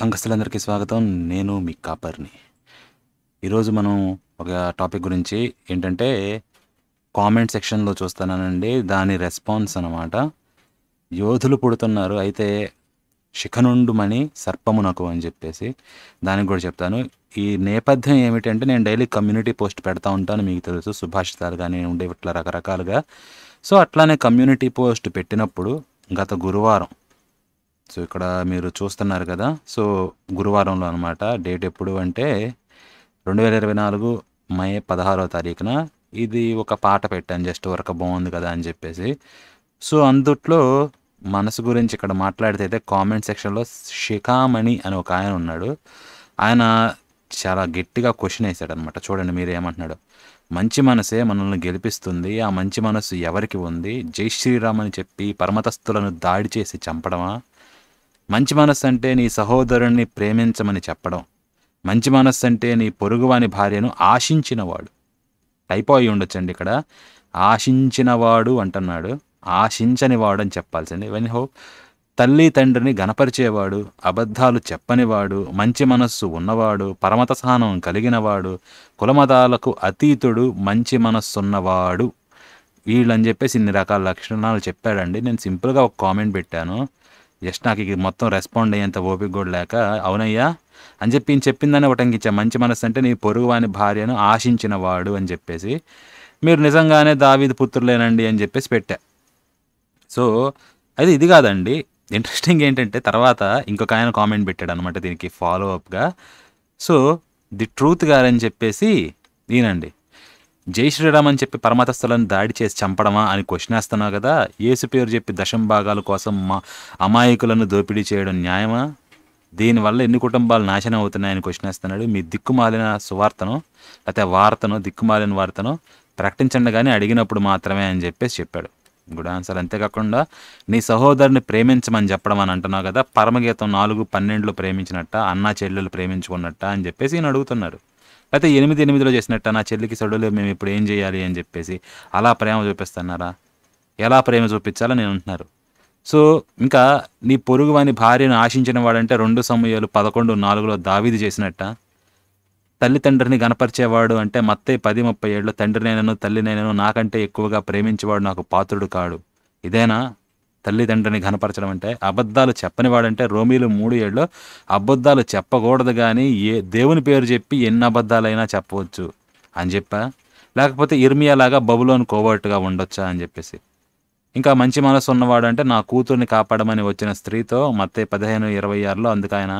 సంఘస్థులందరికీ స్వాగతం నేను మీ కాపర్ని ఈరోజు మనం ఒక టాపిక్ గురించి ఏంటంటే కామెంట్ సెక్షన్లో చూస్తానండి దాని రెస్పాన్స్ అనమాట యోధులు పుడుతున్నారు అయితే శిఖనుండుమని సర్పము నాకు అని చెప్పేసి దానికి కూడా చెప్తాను ఈ నేపథ్యం ఏమిటంటే నేను డైలీ కమ్యూనిటీ పోస్ట్ పెడతా ఉంటాను మీకు తెలుసు సుభాషితాలు కానీ ఉండే ఇట్లా రకరకాలుగా సో అట్లానే కమ్యూనిటీ పోస్ట్ పెట్టినప్పుడు గత గురువారం సో ఇక్కడ మీరు చూస్తున్నారు కదా సో గురువారంలో అనమాట డేట్ ఎప్పుడు అంటే రెండు వేల ఇరవై నాలుగు మే పదహారవ తారీఖున ఇది ఒక పాట పెట్టాను జస్ట్ వరకు బాగుంది కదా అని చెప్పేసి సో అందుట్లో మనసు గురించి ఇక్కడ మాట్లాడితే అయితే కామెంట్ సెక్షన్లో శిఖామణి అని ఒక ఆయన ఉన్నాడు ఆయన చాలా గట్టిగా క్వశ్చన్ వేశాడు అనమాట చూడండి మీరు ఏమంటున్నాడు మంచి మనసే మనల్ని గెలిపిస్తుంది ఆ మంచి మనసు ఎవరికి ఉంది జై శ్రీరామ్ అని చెప్పి పరమతస్తులను దాడి చేసి చంపడమా మంచి మనస్సు అంటే నీ సహోదరుణ్ణి ప్రేమించమని చెప్పడం మంచి మనస్సు అంటే నీ పొరుగువాని భార్యను ఆశించినవాడు టైప్ అయి ఉండొచ్చండి ఇక్కడ ఆశించినవాడు అంటున్నాడు ఆశించనివాడు అని చెప్పాల్సింది వెన్ హో తల్లి తండ్రిని గనపరిచేవాడు అబద్ధాలు చెప్పనివాడు మంచి మనస్సు ఉన్నవాడు పరమత సహనం కలిగినవాడు కులమతాలకు అతీతుడు మంచి మనస్సున్నవాడు వీళ్ళని చెప్పేసి ఇన్ని రకాల లక్షణాలు చెప్పాడండి నేను సింపుల్గా ఒక కామెంట్ పెట్టాను జస్ట్ నాకు ఇది మొత్తం రెస్పాండ్ అయ్యేంత ఓపిక కూడా లేక అవునయ్యా అని చెప్పి నేను చెప్పిందని ఒకటంకిచ్చా మంచి మనసు అంటే నీ పొరుగువాని భార్యను ఆశించిన వాడు అని చెప్పేసి మీరు నిజంగానే దావీది పుత్రులేనండి అని చెప్పేసి పెట్టా సో అది ఇది కాదండి ఇంట్రెస్టింగ్ ఏంటంటే తర్వాత ఇంకొక ఆయన కామెంట్ పెట్టాడు అనమాట దీనికి ఫాలో అప్గా సో ది ట్రూత్ గారని చెప్పేసి ఈయనండి జై శ్రీరామ్ అని చెప్పి పరమతస్థలను దాడి చేసి చంపడమా అని క్వశ్చన్ వేస్తున్నావు కదా ఏసు పేరు చెప్పి దశం భాగాల కోసం మా అమాయకులను దోపిడీ చేయడం న్యాయమా దీనివల్ల ఎన్ని కుటుంబాలు నాశనం అవుతున్నాయని క్వశ్చన్ వేస్తున్నాడు మీ దిక్కుమాలిన సువార్తను లేకపోతే వార్తను దిక్కుమాలిన వార్తను ప్రకటించండి కానీ అడిగినప్పుడు మాత్రమే అని చెప్పేసి చెప్పాడు గుడ్ ఆన్సర్ అంతేకాకుండా నీ సహోదరుని ప్రేమించమని చెప్పడం అని అంటున్నావు కదా పరమగీతం నాలుగు పన్నెండులో ప్రేమించినట్ట అన్నా చెల్లెలు ప్రేమించుకున్నట్ట అని చెప్పేసి ఈయన అడుగుతున్నారు అయితే ఎనిమిది ఎనిమిదిలో చేసినట్ట నా చెల్లికి సడులే మేము ఇప్పుడు ఏం చేయాలి అని చెప్పేసి అలా ప్రేమ చూపిస్తున్నారా ఎలా ప్రేమ చూపించాలో నేను అంటున్నారు సో ఇంకా నీ పొరుగు వాని భార్యను ఆశించిన వాడంటే రెండు సమయాలు పదకొండు నాలుగులో దావీది చేసినట్ట తల్లిదండ్రిని గనపరిచేవాడు అంటే మత్తే పది ముప్పై ఏళ్ళు తండ్రినైనను తల్లినైనను నాకంటే ఎక్కువగా ప్రేమించేవాడు నాకు పాత్రుడు కాడు ఇదేనా తల్లిదండ్రుని ఘనపరచడం అంటే అబద్ధాలు చెప్పనివాడంటే రోమిలు మూడు ఏళ్ళు అబద్ధాలు చెప్పకూడదు కానీ ఏ దేవుని పేరు చెప్పి ఎన్ని అబద్ధాలైనా చెప్పవచ్చు అని చెప్పా లేకపోతే ఇర్మియాలాగా బబులోని కోవర్ట్గా ఉండొచ్చా అని చెప్పేసి ఇంకా మంచి మనసు ఉన్నవాడు అంటే నా కూతుర్ని కాపాడమని వచ్చిన స్త్రీతో మత్తే పదిహేను ఇరవై ఆరులో అందుకైన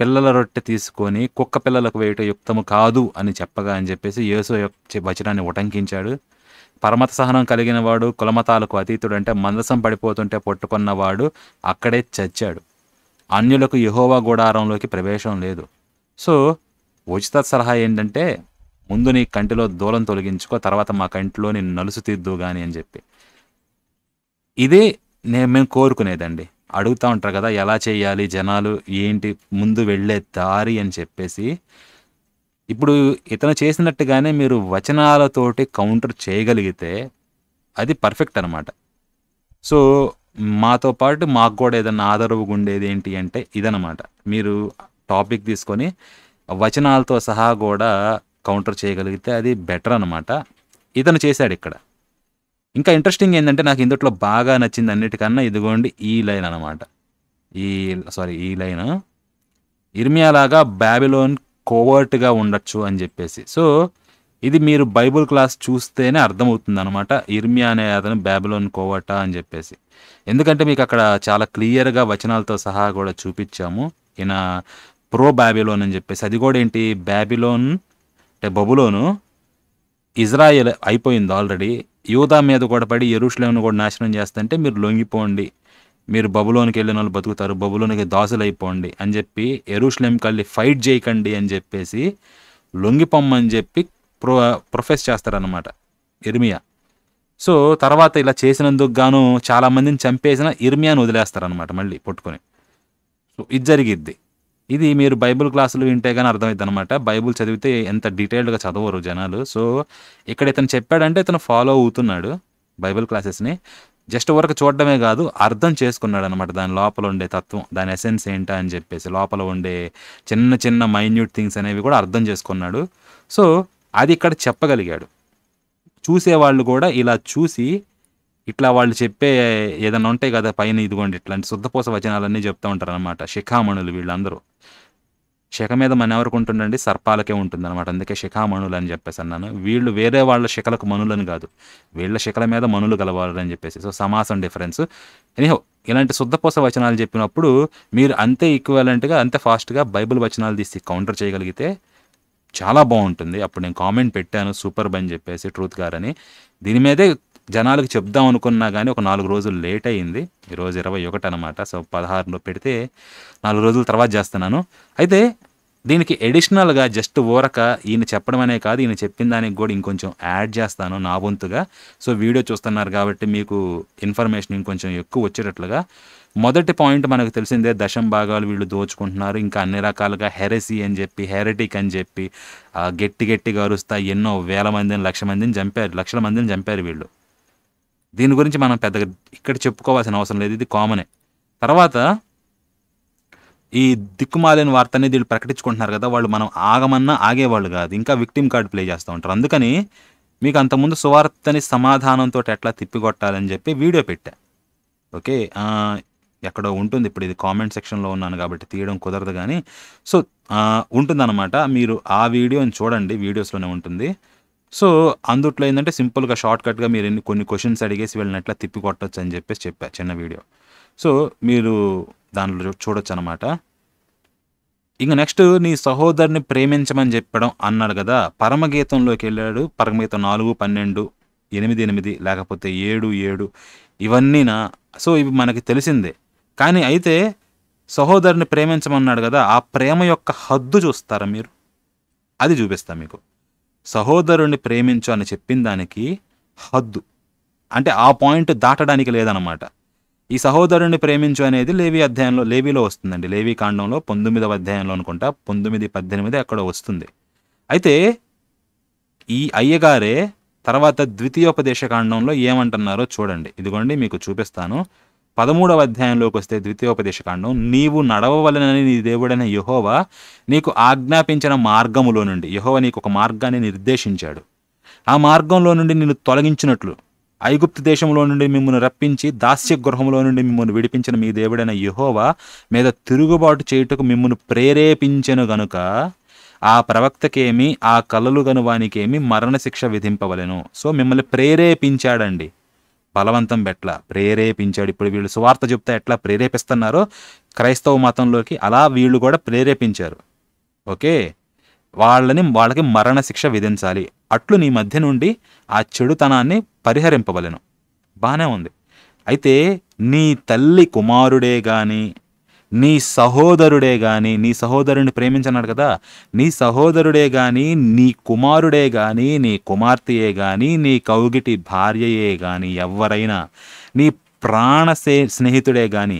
పిల్లల రొట్టె తీసుకొని కుక్క పిల్లలకు వేయటం యుక్తము కాదు అని చెప్పగా అని చెప్పేసి యేసు వచనాన్ని ఉటంకించాడు పరమత సహనం కలిగిన వాడు కులమతాలకు అంటే మందసం పడిపోతుంటే పట్టుకున్నవాడు అక్కడే చచ్చాడు అన్యులకు యహోవా గూడారంలోకి ప్రవేశం లేదు సో ఉచిత సలహా ఏంటంటే ముందు నీ కంటిలో దూలం తొలగించుకో తర్వాత మా కంటిలో నేను నలుసు తీద్దు కానీ అని చెప్పి ఇదే నేను మేము కోరుకునేదండి అడుగుతూ ఉంటారు కదా ఎలా చేయాలి జనాలు ఏంటి ముందు వెళ్ళే దారి అని చెప్పేసి ఇప్పుడు ఇతను చేసినట్టుగానే మీరు వచనాలతోటి కౌంటర్ చేయగలిగితే అది పర్ఫెక్ట్ అనమాట సో మాతో పాటు మాకు కూడా ఏదన్నా ఆదరవు ఉండేది ఏంటి అంటే ఇదనమాట మీరు టాపిక్ తీసుకొని వచనాలతో సహా కూడా కౌంటర్ చేయగలిగితే అది బెటర్ అనమాట ఇతను చేశాడు ఇక్కడ ఇంకా ఇంట్రెస్టింగ్ ఏంటంటే నాకు ఇందుట్లో బాగా నచ్చింది అన్నిటికన్నా ఇదిగోండి ఈ లైన్ అనమాట ఈ సారీ ఈ లైన్ ఇర్మియాలాగా బ్యాబిలోన్ కోవర్ట్గా ఉండొచ్చు అని చెప్పేసి సో ఇది మీరు బైబుల్ క్లాస్ చూస్తేనే అర్థమవుతుంది అనమాట ఇర్మియా అనే అతను బ్యాబిలోన్ కోవట అని చెప్పేసి ఎందుకంటే మీకు అక్కడ చాలా క్లియర్గా వచనాలతో సహా కూడా చూపించాము ఈయన ప్రో బ్యాబిలోన్ అని చెప్పేసి అది కూడా ఏంటి బ్యాబిలోన్ అంటే బబులోను ఇజ్రాయెల్ అయిపోయింది ఆల్రెడీ యూదా మీద కూడా పడి ఎరుషులను కూడా నాశనం చేస్తుంటే మీరు లొంగిపోండి మీరు బబులోనికి వెళ్ళిన వాళ్ళు బతుకుతారు బబులోనికి అయిపోండి అని చెప్పి ఎరుషులేంకి కళ్ళి ఫైట్ చేయకండి అని చెప్పేసి లొంగిపొమ్మని చెప్పి ప్రొ ప్రొఫెస్ చేస్తారనమాట ఇర్మియా సో తర్వాత ఇలా చేసినందుకు గాను చాలామందిని చంపేసిన ఇర్మియాను వదిలేస్తారనమాట మళ్ళీ పట్టుకొని సో ఇది జరిగిద్ది ఇది మీరు బైబుల్ క్లాసులు వింటే కానీ అర్థమవుతుంది అనమాట బైబుల్ చదివితే ఎంత డీటెయిల్డ్గా చదవరు జనాలు సో ఇక్కడ ఇతను చెప్పాడంటే ఇతను ఫాలో అవుతున్నాడు బైబిల్ క్లాసెస్ని జస్ట్ వరకు చూడడమే కాదు అర్థం చేసుకున్నాడు అనమాట దాని లోపల ఉండే తత్వం దాని ఎసెన్స్ ఏంటా అని చెప్పేసి లోపల ఉండే చిన్న చిన్న మైన్యూట్ థింగ్స్ అనేవి కూడా అర్థం చేసుకున్నాడు సో అది ఇక్కడ చెప్పగలిగాడు చూసేవాళ్ళు కూడా ఇలా చూసి ఇట్లా వాళ్ళు చెప్పే ఏదైనా ఉంటాయి కదా పైన ఇదిగోండి ఇట్లాంటి శుద్ధపోస వచనాలన్నీ చెప్తూ అనమాట శిఖామణులు వీళ్ళందరూ శిఖ మీద మన ఎవరికి ఉంటుందండి సర్పాలకే అనమాట అందుకే శిఖామణులు అని చెప్పేసి అన్నాను వీళ్ళు వేరే వాళ్ళ శిఖలకు మనులని కాదు వీళ్ళ శిఖల మీద మనులు గలవాలని చెప్పేసి సో సమాసం డిఫరెన్స్ ఎనిహో ఇలాంటి శుద్ధపోస వచనాలు చెప్పినప్పుడు మీరు అంతే ఈక్వలెంట్గా అంతే ఫాస్ట్గా బైబిల్ వచనాలు తీసి కౌంటర్ చేయగలిగితే చాలా బాగుంటుంది అప్పుడు నేను కామెంట్ పెట్టాను సూపర్ బని చెప్పేసి ట్రూత్ గారని దీని మీదే జనాలకు చెప్దాం అనుకున్నా కానీ ఒక నాలుగు రోజులు లేట్ అయింది ఈరోజు ఇరవై ఒకటి అనమాట సో పదహారులో పెడితే నాలుగు రోజుల తర్వాత చేస్తున్నాను అయితే దీనికి ఎడిషనల్గా జస్ట్ ఊరక ఈయన చెప్పడం అనే కాదు ఈయన చెప్పిన దానికి కూడా ఇంకొంచెం యాడ్ చేస్తాను నా వంతుగా సో వీడియో చూస్తున్నారు కాబట్టి మీకు ఇన్ఫర్మేషన్ ఇంకొంచెం ఎక్కువ వచ్చేటట్లుగా మొదటి పాయింట్ మనకు తెలిసిందే దశం భాగాలు వీళ్ళు దోచుకుంటున్నారు ఇంకా అన్ని రకాలుగా హెరసీ అని చెప్పి హెరటిక్ అని చెప్పి గట్టి గట్టిగా అరుస్తా ఎన్నో వేల మందిని లక్ష మందిని చంపారు లక్షల మందిని చంపారు వీళ్ళు దీని గురించి మనం పెద్దగా ఇక్కడ చెప్పుకోవాల్సిన అవసరం లేదు ఇది కామనే తర్వాత ఈ దిక్కుమాలిన వార్త అనేది వీళ్ళు ప్రకటించుకుంటున్నారు కదా వాళ్ళు మనం ఆగమన్నా ఆగేవాళ్ళు కాదు ఇంకా విక్టిమ్ కార్డు ప్లే చేస్తూ ఉంటారు అందుకని మీకు అంతకుముందు సువార్తని సమాధానంతో ఎట్లా తిప్పికొట్టాలని చెప్పి వీడియో పెట్టా ఓకే ఎక్కడో ఉంటుంది ఇప్పుడు ఇది కామెంట్ సెక్షన్లో ఉన్నాను కాబట్టి తీయడం కుదరదు కానీ సో ఉంటుందన్నమాట మీరు ఆ వీడియోని చూడండి వీడియోస్లోనే ఉంటుంది సో అందుట్లో ఏంటంటే సింపుల్గా షార్ట్ కట్గా మీరు కొన్ని క్వశ్చన్స్ అడిగేసి వెళ్ళినట్లా తిప్పి కొట్టచ్చు అని చెప్పేసి చెప్పా చిన్న వీడియో సో మీరు దానిలో చూడొచ్చు అనమాట ఇంకా నెక్స్ట్ నీ సహోదరుని ప్రేమించమని చెప్పడం అన్నాడు కదా పరమగీతంలోకి వెళ్ళాడు పరమగీతం నాలుగు పన్నెండు ఎనిమిది ఎనిమిది లేకపోతే ఏడు ఏడు ఇవన్నీనా సో ఇవి మనకి తెలిసిందే కానీ అయితే సహోదరుని ప్రేమించమన్నాడు కదా ఆ ప్రేమ యొక్క హద్దు చూస్తారా మీరు అది చూపిస్తా మీకు సహోదరుణ్ణి ప్రేమించు అని చెప్పిన దానికి హద్దు అంటే ఆ పాయింట్ దాటడానికి లేదనమాట ఈ సహోదరుణ్ణి ప్రేమించు అనేది లేవి అధ్యాయంలో లేవీలో వస్తుందండి లేవి కాండంలో పంతొమ్మిదవ అధ్యాయంలో అనుకుంటా పంతొమ్మిది పద్దెనిమిది అక్కడ వస్తుంది అయితే ఈ అయ్యగారే తర్వాత ద్వితీయోపదేశ కాండంలో ఏమంటున్నారో చూడండి ఇదిగోండి మీకు చూపిస్తాను పదమూడవ అధ్యాయంలోకి వస్తే ద్వితీయోపదేశకాండం నీవు నడవవలనని నీ దేవుడైన యహోవ నీకు ఆజ్ఞాపించిన మార్గములో నుండి యహోవ నీకు ఒక మార్గాన్ని నిర్దేశించాడు ఆ మార్గంలో నుండి నిన్ను తొలగించినట్లు ఐగుప్తు దేశంలో నుండి మిమ్మల్ని రప్పించి దాస్య గృహంలో నుండి మిమ్మల్ని విడిపించిన మీ దేవుడైన యహోవ మీద తిరుగుబాటు చేయుటకు మిమ్మల్ని ప్రేరేపించను గనుక ఆ ప్రవక్తకేమి ఆ కలలు వానికేమి మరణశిక్ష విధింపవలను సో మిమ్మల్ని ప్రేరేపించాడండి బలవంతం ఎట్లా ప్రేరేపించాడు ఇప్పుడు వీళ్ళు సువార్త చెప్తే ఎట్లా ప్రేరేపిస్తున్నారో క్రైస్తవ మతంలోకి అలా వీళ్ళు కూడా ప్రేరేపించారు ఓకే వాళ్ళని వాళ్ళకి మరణశిక్ష విధించాలి అట్లు నీ మధ్య నుండి ఆ చెడుతనాన్ని పరిహరింపవలను బాగానే ఉంది అయితే నీ తల్లి కుమారుడే కానీ నీ సహోదరుడే కానీ నీ సహోదరుని ప్రేమించన్నాడు కదా నీ సహోదరుడే కానీ నీ కుమారుడే కానీ నీ కుమార్తెయే కానీ నీ కౌగిటి భార్యయే కానీ ఎవరైనా నీ ప్రాణ స్నేహితుడే కానీ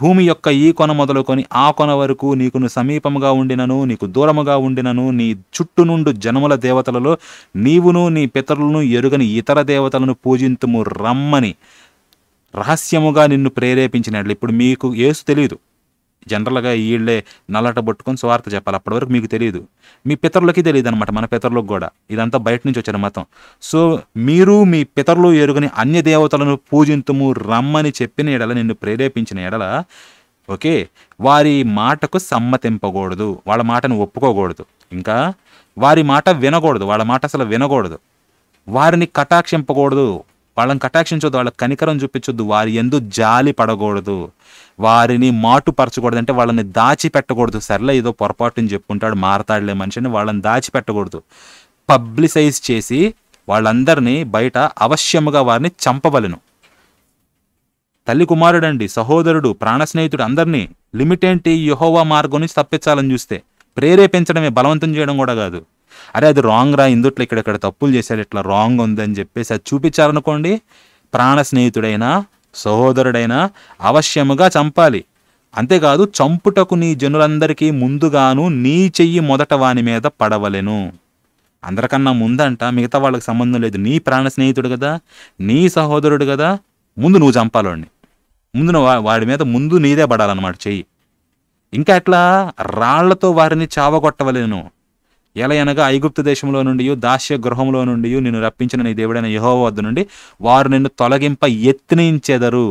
భూమి యొక్క ఈ కొన మొదలుకొని ఆ కొన వరకు నీకును సమీపముగా ఉండినను నీకు దూరముగా ఉండినను నీ చుట్టు నుండి జనముల దేవతలలో నీవును నీ పితరులను ఎరుగని ఇతర దేవతలను పూజింతుము రమ్మని రహస్యముగా నిన్ను ప్రేరేపించినట్లు ఇప్పుడు మీకు ఏసు తెలియదు జనరల్గా వీళ్ళే నల్లట పట్టుకొని స్వార్థ చెప్పాలి అప్పటి వరకు మీకు తెలియదు మీ పితరులకి తెలియదు అనమాట మన పితరులకు కూడా ఇదంతా బయట నుంచి వచ్చిన మతం సో మీరు మీ పితరులు ఎరుగని అన్య దేవతలను పూజింతుము రమ్మని చెప్పిన ఎడల నిన్ను ప్రేరేపించిన ఎడల ఓకే వారి మాటకు సమ్మతింపకూడదు వాళ్ళ మాటను ఒప్పుకోకూడదు ఇంకా వారి మాట వినకూడదు వాళ్ళ మాట అసలు వినకూడదు వారిని కటాక్షింపకూడదు వాళ్ళని కటాక్షించొద్దు వాళ్ళకి కనికరం చూపించొద్దు వారి ఎందు జాలి పడకూడదు వారిని మాటుపరచకూడదు అంటే వాళ్ళని దాచిపెట్టకూడదు సర్లే ఏదో పొరపాటుని చెప్పుకుంటాడు మారతాడులే మనిషిని వాళ్ళని దాచిపెట్టకూడదు పబ్లిసైజ్ చేసి వాళ్ళందరినీ బయట అవశ్యముగా వారిని చంపవలను తల్లి కుమారుడండి సహోదరుడు ప్రాణ స్నేహితుడు అందరినీ లిమిట్ ఏంటి యహోవా మార్గం నుంచి తప్పించాలని చూస్తే ప్రేరేపించడమే బలవంతం చేయడం కూడా కాదు అరే అది రాంగ్ రా ఇందుట్లో ఇక్కడ ఇక్కడ తప్పులు చేశారు ఇట్లా రాంగ్ ఉందని చెప్పేసి అది చూపించాలనుకోండి ప్రాణ స్నేహితుడైనా సహోదరుడైనా అవశ్యముగా చంపాలి అంతేకాదు చంపుటకు నీ జనులందరికీ ముందుగాను నీ చెయ్యి మొదట వాని మీద పడవలెను అందరికన్నా ముందంట మిగతా వాళ్ళకి సంబంధం లేదు నీ ప్రాణ స్నేహితుడు కదా నీ సహోదరుడు కదా ముందు నువ్వు చంపాలండి ముందు వాడి మీద ముందు నీదే పడాలన్నమాట చెయ్యి ఇంకా ఎట్లా రాళ్లతో వారిని చావగొట్టవలేను ఎలయనగా ఐగుప్తు దేశంలో నుండి దాస్య గృహంలో నుండి నేను రప్పించిన నీ దేవుడైన యహోవ వద్ద నుండి వారు నిన్ను తొలగింప యత్నించెదరు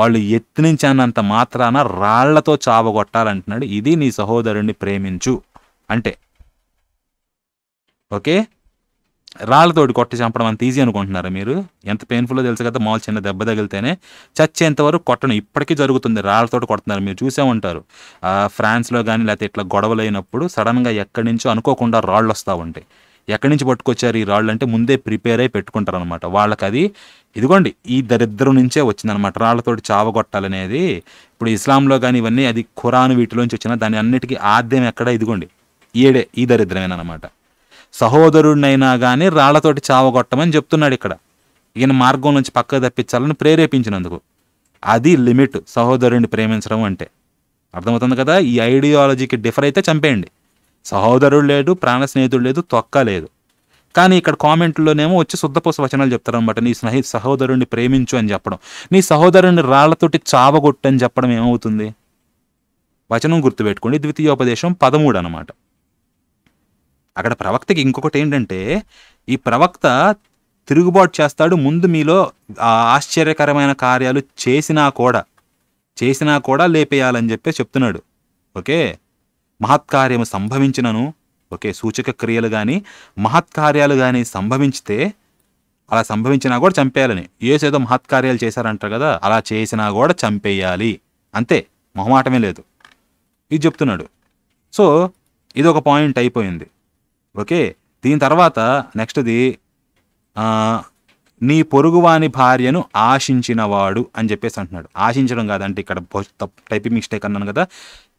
వాళ్ళు యత్నించనంత మాత్రాన రాళ్లతో చావగొట్టాలంటున్నాడు ఇది నీ సహోదరుణ్ణి ప్రేమించు అంటే ఓకే రాళ్ళతోటి కొట్టి చంపడం అంత ఈజీ అనుకుంటున్నారు మీరు ఎంత పెయిన్ఫుల్లో తెలుసు కదా మామూలు చిన్న దెబ్బ తగిలితేనే చచ్చేంతవరకు కొట్టడం ఇప్పటికీ జరుగుతుంది రాళ్ళతోటి కొడుతున్నారు మీరు చూసే ఉంటారు ఫ్రాన్స్లో కానీ లేకపోతే ఇట్లా గొడవలు అయినప్పుడు సడన్గా ఎక్కడి నుంచో అనుకోకుండా రాళ్ళు వస్తూ ఉంటాయి ఎక్కడి నుంచి పట్టుకొచ్చారు ఈ రాళ్ళు అంటే ముందే ప్రిపేర్ అయి పెట్టుకుంటారు అనమాట వాళ్ళకి అది ఇదిగోండి ఈ దరిద్రం నుంచే వచ్చిందనమాట రాళ్ళతోటి చావగొట్టాలనేది ఇప్పుడు ఇస్లాంలో కానీ ఇవన్నీ అది ఖురాన్ వీటిలోంచి వచ్చిన దాని అన్నిటికీ ఆద్యం ఎక్కడ ఇదిగోండి ఈడే ఈ దరిద్రమేనమాట సహోదరుడినైనా కానీ రాళ్లతోటి చావగొట్టమని చెప్తున్నాడు ఇక్కడ ఈయన మార్గం నుంచి పక్కకు తప్పించాలని ప్రేరేపించినందుకు అది లిమిట్ సహోదరుడిని ప్రేమించడం అంటే అర్థమవుతుంది కదా ఈ ఐడియాలజీకి డిఫర్ అయితే చంపేయండి సహోదరుడు లేడు ప్రాణ స్నేహితుడు లేదు తొక్క లేదు కానీ ఇక్కడ కామెంట్లోనేమో వచ్చి శుద్ధపోస వచనాలు చెప్తారనమాట నీ స్నేహి సహోదరుణ్ణి ప్రేమించు అని చెప్పడం నీ సహోదరుడిని రాళ్లతోటి చావగొట్టని చెప్పడం ఏమవుతుంది వచనం గుర్తుపెట్టుకోండి ద్వితీయోపదేశం పదమూడు అనమాట అక్కడ ప్రవక్తకి ఇంకొకటి ఏంటంటే ఈ ప్రవక్త తిరుగుబాటు చేస్తాడు ముందు మీలో ఆశ్చర్యకరమైన కార్యాలు చేసినా కూడా చేసినా కూడా లేపేయాలని చెప్పి చెప్తున్నాడు ఓకే మహత్కార్యము సంభవించినను ఓకే సూచక క్రియలు కానీ మహత్కార్యాలు కానీ సంభవించితే అలా సంభవించినా కూడా చంపేయాలని ఏసేదో మహత్కార్యాలు చేశారంటారు కదా అలా చేసినా కూడా చంపేయాలి అంతే మొహమాటమే లేదు ఇది చెప్తున్నాడు సో ఇది ఒక పాయింట్ అయిపోయింది ఓకే దీని తర్వాత నెక్స్ట్ది నీ పొరుగువాని భార్యను ఆశించినవాడు అని చెప్పేసి అంటున్నాడు ఆశించడం కాదంటే ఇక్కడ టైపింగ్ మిస్టేక్ అన్నాను కదా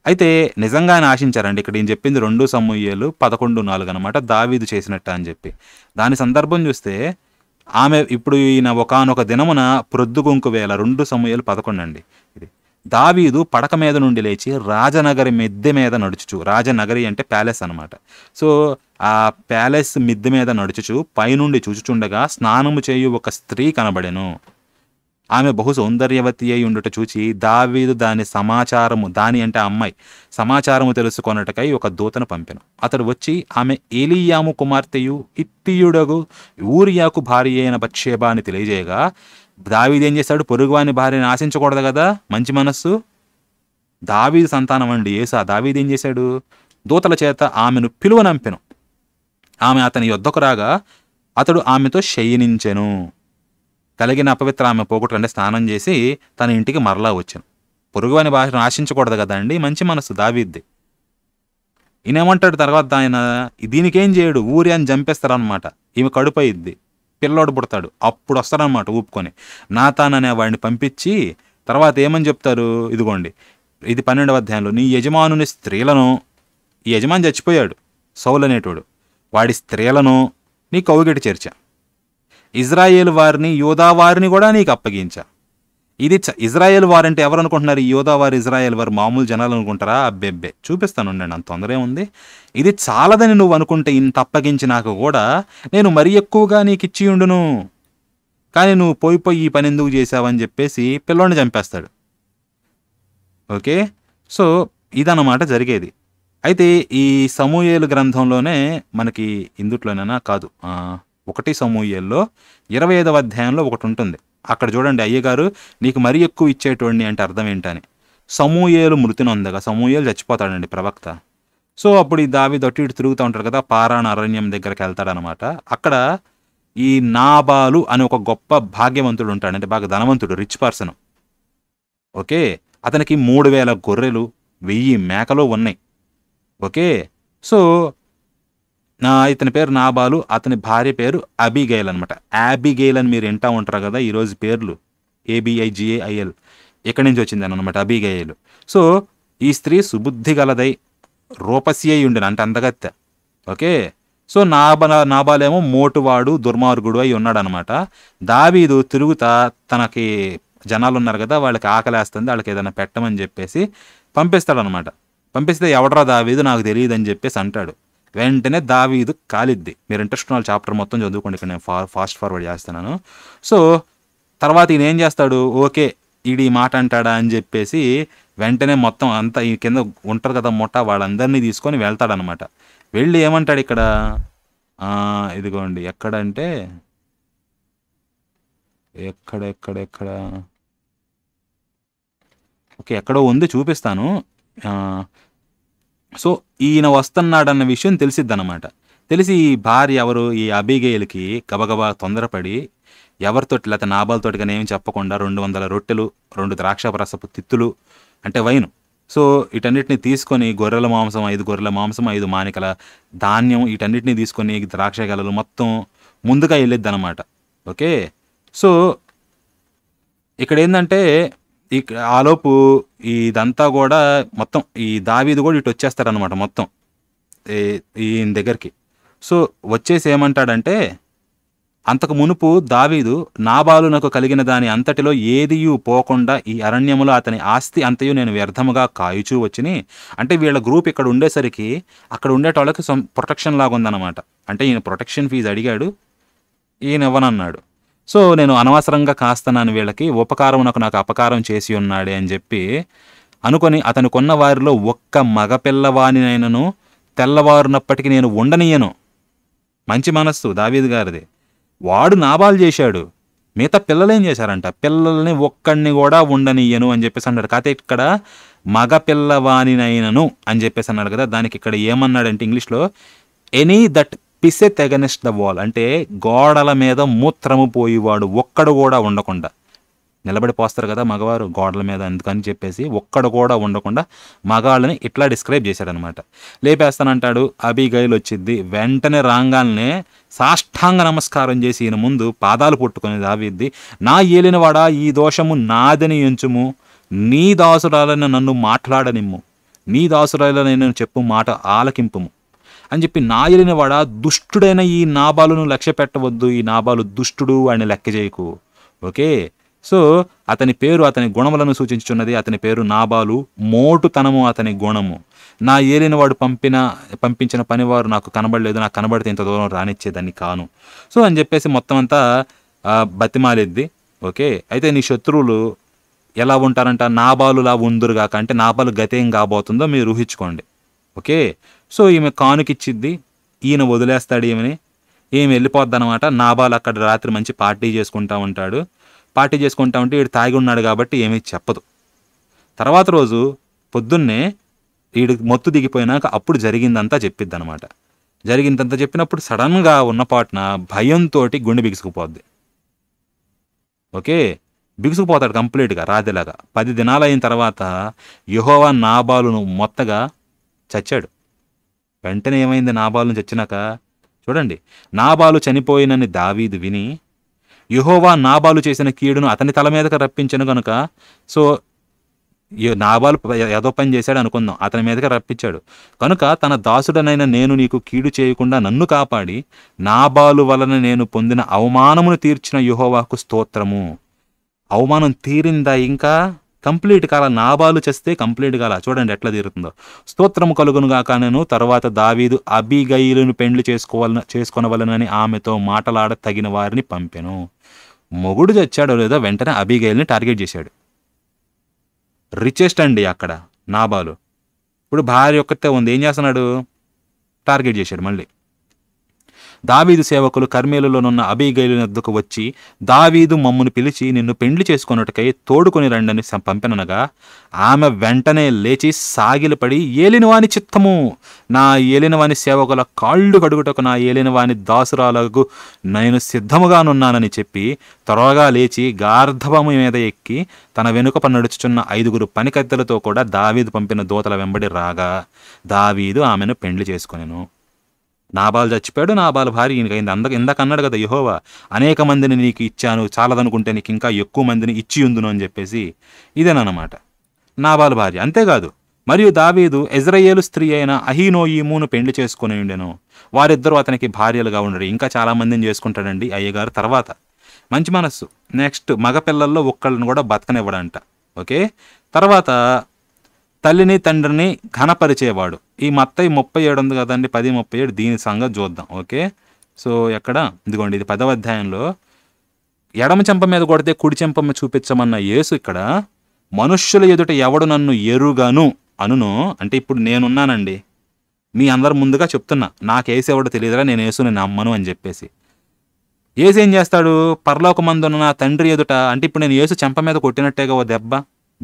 అయితే నిజంగా ఆయన ఆశించారండి ఇక్కడ ఈయన చెప్పింది రెండు సమూహలు పదకొండు నాలుగు అనమాట దావీదు చేసినట్టు అని చెప్పి దాని సందర్భం చూస్తే ఆమె ఇప్పుడు ఈయన ఒకనొక దినమున ప్రొద్దుగొంకు వేల రెండు సమూహలు పదకొండు అండి ఇది దావీదు పడక మీద నుండి లేచి రాజనగరి మిద్దె మీద నడుచుచు రాజనగరి అంటే ప్యాలెస్ అనమాట సో ఆ ప్యాలెస్ మిద్దె మీద నడుచుచు పైనుండి చూచుచుండగా స్నానము చేయు ఒక స్త్రీ కనబడెను ఆమె బహు సౌందర్యవతి అయి ఉండుట చూచి దావీదు దాని సమాచారము దాని అంటే అమ్మాయి సమాచారము తెలుసుకున్నట్టుకై ఒక దూతను పంపెను అతడు వచ్చి ఆమె ఏలియాము కుమార్తెయు హిత్తియుడగు ఊరియాకు భార్య అయిన బచ్చేబా అని తెలియజేయగా దావీది ఏం చేశాడు పొరుగువాని భార్యని ఆశించకూడదు కదా మంచి మనస్సు దావీది సంతానం అండి ఏసా దావీది ఏం చేశాడు దూతల చేత ఆమెను పిలువనంపెను ఆమె అతని యొద్దకు రాగా అతడు ఆమెతో శయనించెను కలిగిన అపవిత్ర ఆమె పోగొట్టుకుంటే స్నానం చేసి తన ఇంటికి మరలా వచ్చాను పొరుగువాని భార్యను ఆశించకూడదు కదా అండి మంచి మనస్సు దావీద్ది ఈయనేమంటాడు తర్వాత ఆయన దీనికేం చేయడు ఊరి అని చంపేస్తారనమాట ఈమె కడుపు కడుపయిద్ది పిల్లోడు పుడతాడు అప్పుడు వస్తారనమాట ఊపుకొని నాతాన్ అనే వాడిని పంపించి తర్వాత ఏమని చెప్తారు ఇదిగోండి ఇది పన్నెండవ అధ్యాయంలో నీ యజమానుని స్త్రీలను ఈ యజమాని చచ్చిపోయాడు సౌలు అనేటోడు వాడి స్త్రీలను నీ కౌగిటి చేర్చా ఇజ్రాయేల్ వారిని యూదా వారిని కూడా నీకు అప్పగించా ఇది ఇజ్రాయెల్ వారంటే ఎవరు అనుకుంటున్నారు యోధా వారు ఇజ్రాయెల్ వారు మామూలు జనాలు అనుకుంటారా అబ్బెబ్బే చూపిస్తాను నేను అంత తొందరే ఉంది ఇది చాలదని నువ్వు అనుకుంటే ఇంత అప్పగించి నాకు కూడా నేను మరీ ఎక్కువగా నీకు ఇచ్చి ఉండును కానీ నువ్వు పోయి పోయి ఈ పని ఎందుకు చేసావని చెప్పేసి పిల్లోని చంపేస్తాడు ఓకే సో ఇదన్నమాట జరిగేది అయితే ఈ సమూయేలు గ్రంథంలోనే మనకి ఇందుట్లోనైనా కాదు ఒకటి సమూహేల్లో ఇరవై ఐదవ అధ్యాయంలో ఒకటి ఉంటుంది అక్కడ చూడండి అయ్యగారు నీకు మరీ ఎక్కువ ఇచ్చేటోడిని అంటే అర్థం ఏంటని సమూహేలు మృతి నొందగా సమూహేలు చచ్చిపోతాడండి ప్రవక్త సో అప్పుడు ఈ దావి దొట్టి ఇటు తిరుగుతూ ఉంటారు కదా పారాణ అరణ్యం దగ్గరికి వెళ్తాడనమాట అక్కడ ఈ నాబాలు అనే ఒక గొప్ప భాగ్యవంతుడు ఉంటాడు అంటే బాగా ధనవంతుడు రిచ్ పర్సన్ ఓకే అతనికి మూడు వేల గొర్రెలు వెయ్యి మేకలు ఉన్నాయి ఓకే సో ఇతని పేరు నాబాలు అతని భార్య పేరు అబిగైల్ అనమాట అబిగైల్ అని మీరు వింటా ఉంటారు కదా ఈరోజు పేర్లు ఏబిఐజిఏఐఎల్ ఎక్కడి నుంచి వచ్చింది అనమాట అబిగైల్ సో ఈ స్త్రీ సుబుద్ధి గలదై రూపసి అయి ఉండిన అంటే అందగత్త ఓకే సో నాబ నాబాలేమో మోటువాడు దుర్మార్గుడు అయి ఉన్నాడనమాట దావీదు తిరుగుతా తనకి జనాలు ఉన్నారు కదా వాళ్ళకి ఆకలేస్తుంది వాళ్ళకి ఏదైనా పెట్టమని చెప్పేసి పంపిస్తాడనమాట పంపిస్తే ఎవడరా దావీదు నాకు తెలియదు అని చెప్పేసి అంటాడు వెంటనే దావీదు కాలిద్ది మీరు ఇంట్రెస్ట్ ఉన్న చాప్టర్ మొత్తం చదువుకోండి ఇక్కడ నేను ఫా ఫాస్ట్ ఫార్వర్డ్ చేస్తున్నాను సో తర్వాత ఈయన ఏం చేస్తాడు ఓకే ఈడి మాట అంటాడా అని చెప్పేసి వెంటనే మొత్తం అంతా ఈ కింద ఉంటారు కదా మొట్ట వాళ్ళందరినీ తీసుకొని వెళ్తాడనమాట వెళ్ళి ఏమంటాడు ఇక్కడ ఇదిగోండి ఎక్కడంటే ఎక్కడ ఎక్కడ ఎక్కడ ఓకే ఎక్కడో ఉంది చూపిస్తాను సో ఈయన వస్తున్నాడన్న విషయం తెలిసిద్దనమాట తెలిసి ఈ భార్య ఎవరు ఈ అబిగేయులకి గబగబా తొందరపడి ఎవరితోటి లేకపోతే నాబాలతోటి కానీ ఏమి చెప్పకుండా రెండు వందల రొట్టెలు రెండు ద్రాక్షపరసపు తిత్తులు అంటే వైను సో వీటన్నిటిని తీసుకొని గొర్రెల మాంసం ఐదు గొర్రెల మాంసం ఐదు మానికల ధాన్యం వీటన్నిటిని తీసుకొని ద్రాక్ష గలలు మొత్తం ముందుగా వెళ్ళొద్దనమాట ఓకే సో ఇక్కడ ఏంటంటే ఇక ఆలోపు ఇదంతా కూడా మొత్తం ఈ దావీది కూడా ఇటు వచ్చేస్తారనమాట మొత్తం ఈయన దగ్గరికి సో వచ్చేసి ఏమంటాడంటే అంతకు మునుపు దావీదు నాకు కలిగిన దాని అంతటిలో ఏదియూ పోకుండా ఈ అరణ్యములో అతని ఆస్తి అంతయు నేను వ్యర్థముగా కాయుచూ వచ్చిని అంటే వీళ్ళ గ్రూప్ ఇక్కడ ఉండేసరికి అక్కడ ఉండేటోళ్ళకి ప్రొటెక్షన్ లాగా ఉందన్నమాట అంటే ఈయన ప్రొటెక్షన్ ఫీజు అడిగాడు ఈయన ఇవ్వనన్నాడు సో నేను అనవసరంగా కాస్తనాను వీళ్ళకి ఉపకారం నాకు నాకు అపకారం చేసి ఉన్నాడే అని చెప్పి అనుకొని అతను కొన్న వారిలో ఒక్క మగపిల్లవానినైనను తెల్లవారునప్పటికీ నేను ఉండనీయను మంచి మనస్సు దావీద్ గారిది వాడు నాబాలు చేశాడు మిగతా పిల్లలేం చేశారంట పిల్లల్ని ఒక్కడిని కూడా ఉండనీయను అని చెప్పేసి అన్నాడు కాకపోతే ఇక్కడ మగ పిల్లవానినైనను అని చెప్పేసి అన్నాడు కదా దానికి ఇక్కడ ఏమన్నాడంటే ఇంగ్లీష్లో any that pisseth against the wall అంటే గోడల మీద మూత్రము పోయేవాడు ఒక్కడు కూడా ఉండకుండా నిలబడి పోస్తారు కదా మగవారు గోడల మీద ఎందుకని చెప్పేసి ఒక్కడు కూడా ఉండకుండా మగాళ్ళని ఇట్లా డిస్క్రైబ్ చేశాడనమాట లేపేస్తానంటాడు అబిగైలు వచ్చింది వెంటనే రాగాల్నే సాష్టాంగ నమస్కారం చేసి ఈయన ముందు పాదాలు పుట్టుకొని దావిద్ది నా ఏలినవాడా ఈ దోషము నాదని ఎంచుము నీ దాసురాలని నన్ను మాట్లాడనిమ్ము నీ దాసురాలని నేను చెప్పు మాట ఆలకింపుము అని చెప్పి నాయలిన వాడ దుష్టుడైన ఈ నాబాలును లక్ష్య పెట్టవద్దు ఈ నాబాలు దుష్టుడు అని లెక్క చేయకు ఓకే సో అతని పేరు అతని గుణములను సూచించున్నది అతని పేరు నాబాలు మోటుతనము అతని గుణము నా వాడు పంపిన పంపించిన పనివారు నాకు కనబడలేదు నాకు కనబడితే ఇంత దూరం రానిచ్చేదాన్ని కాను సో అని చెప్పేసి మొత్తం అంతా బతిమాలిద్ది ఓకే అయితే నీ శత్రువులు ఎలా ఉంటారంట నాబాలులా ఉందురుగాక అంటే నాబాలు గతేం కాబోతుందో మీరు ఊహించుకోండి ఓకే సో ఈమె కానుకిచ్చిద్ది ఈయన వదిలేస్తాడు ఈమెని ఏమి వెళ్ళిపోద్ది అనమాట నాబాల్ అక్కడ రాత్రి మంచి పార్టీ చేసుకుంటా ఉంటాడు పార్టీ చేసుకుంటా ఉంటే వీడు తాగి ఉన్నాడు కాబట్టి ఏమీ చెప్పదు తర్వాత రోజు పొద్దున్నే వీడు మొత్తు దిగిపోయినాక అప్పుడు జరిగిందంతా చెప్పిద్ది అనమాట జరిగిందంతా చెప్పినప్పుడు సడన్గా ఉన్నపాటున భయంతో గుండె బిగుసుకుపోద్ది ఓకే బిగుసుకుపోతాడు కంప్లీట్గా రాతిలాగా పది దినాలు అయిన తర్వాత యుహోవా నాబాలును మొత్తగా చచ్చాడు వెంటనే ఏమైంది నాబాలు నుంచి వచ్చినాక చూడండి నాబాలు చనిపోయినని దావీదు విని యుహోవా నాబాలు చేసిన కీడును అతని తల మీదకి రప్పించను కనుక సో నాబాలు ఏదో పని చేశాడు అనుకుందాం అతని మీదకి రప్పించాడు కనుక తన దాసుడనైన నేను నీకు కీడు చేయకుండా నన్ను కాపాడి నాబాలు వలన నేను పొందిన అవమానమును తీర్చిన యుహోవాకు స్తోత్రము అవమానం తీరిందా ఇంకా కంప్లీట్ కాల నాబాలు చేస్తే కంప్లీట్ కాల చూడండి ఎట్లా తీరుతుందో స్తోత్రము కలుగునుగాక నేను తర్వాత దావీదు అబిగయిలను పెండ్లు చేసుకోవాలని చేసుకునవలనని ఆమెతో మాటలాడ తగిన వారిని పంపెను మొగుడు చచ్చాడు లేదో వెంటనే అబిగయిల్ని టార్గెట్ చేశాడు రిచెస్ట్ అండి అక్కడ నాబాలు ఇప్పుడు భార్య ఒక్కతే ఉంది ఏం చేస్తున్నాడు టార్గెట్ చేశాడు మళ్ళీ దావీదు సేవకులు కర్మేలులోనున్న అబీగైలు నద్దకు వచ్చి దావీదు మమ్మును పిలిచి నిన్ను పెండ్లి చేసుకున్నట్టుకై తోడుకొని రండని పంపిననగా ఆమె వెంటనే లేచి సాగిలపడి ఏలినవాని చిత్తము నా ఏలినవాని సేవకుల కాళ్ళు కడుగుటకు నా ఏలినవాని దాసురాలకు నేను సిద్ధముగానున్నానని చెప్పి త్వరగా లేచి గార్ధవము మీద ఎక్కి తన వెనుక నడుచుచున్న ఐదుగురు పనికత్తెలతో కూడా దావీదు పంపిన దోతల వెంబడి రాగా దావీదు ఆమెను పెండ్లి చేసుకునేను నాబాలు చచ్చిపోయాడు నాబాలు భార్య ఈయనకైంది అంద ఇందాక అన్నాడు కదా యహోవా అనేక మందిని నీకు ఇచ్చాను చాలదనుకుంటే నీకు ఇంకా ఎక్కువ మందిని ఇచ్చి ఉందును అని చెప్పేసి ఇదేనమాట నాబాలు భార్య అంతేకాదు మరియు దావీదు ఎజ్రయేలు స్త్రీ అయిన అహీనోయీమును పెండ్లి చేసుకుని ఉండెను వారిద్దరూ అతనికి భార్యలుగా ఉండరు ఇంకా చాలామందిని చేసుకుంటాడండి అయ్యగారు తర్వాత మంచి మనస్సు నెక్స్ట్ మగపిల్లల్లో ఒక్కళ్ళని కూడా బతకనివ్వడంట ఓకే తర్వాత తల్లిని తండ్రిని ఘనపరిచేవాడు ఈ మత్తయి ముప్పై ఏడు ఉంది కదండి పది ముప్పై ఏడు దీని సంగతి చూద్దాం ఓకే సో ఎక్కడ ఇదిగోండి ఇది పదవ అధ్యాయంలో ఎడమ చెంప మీద కొడితే కుడి చెంప చూపించమన్న యేసు ఇక్కడ మనుష్యుల ఎదుట ఎవడు నన్ను ఎరుగను అనును అంటే ఇప్పుడు నేనున్నానండి మీ అందరు ముందుగా చెప్తున్నా నాకు ఏసేవాడు తెలియదురా నేను యేసుని నమ్మను అని చెప్పేసి ఏసు ఏం చేస్తాడు ఉన్న నా తండ్రి ఎదుట అంటే ఇప్పుడు నేను యేసు చెంప మీద కొట్టినట్టే కదా దెబ్బ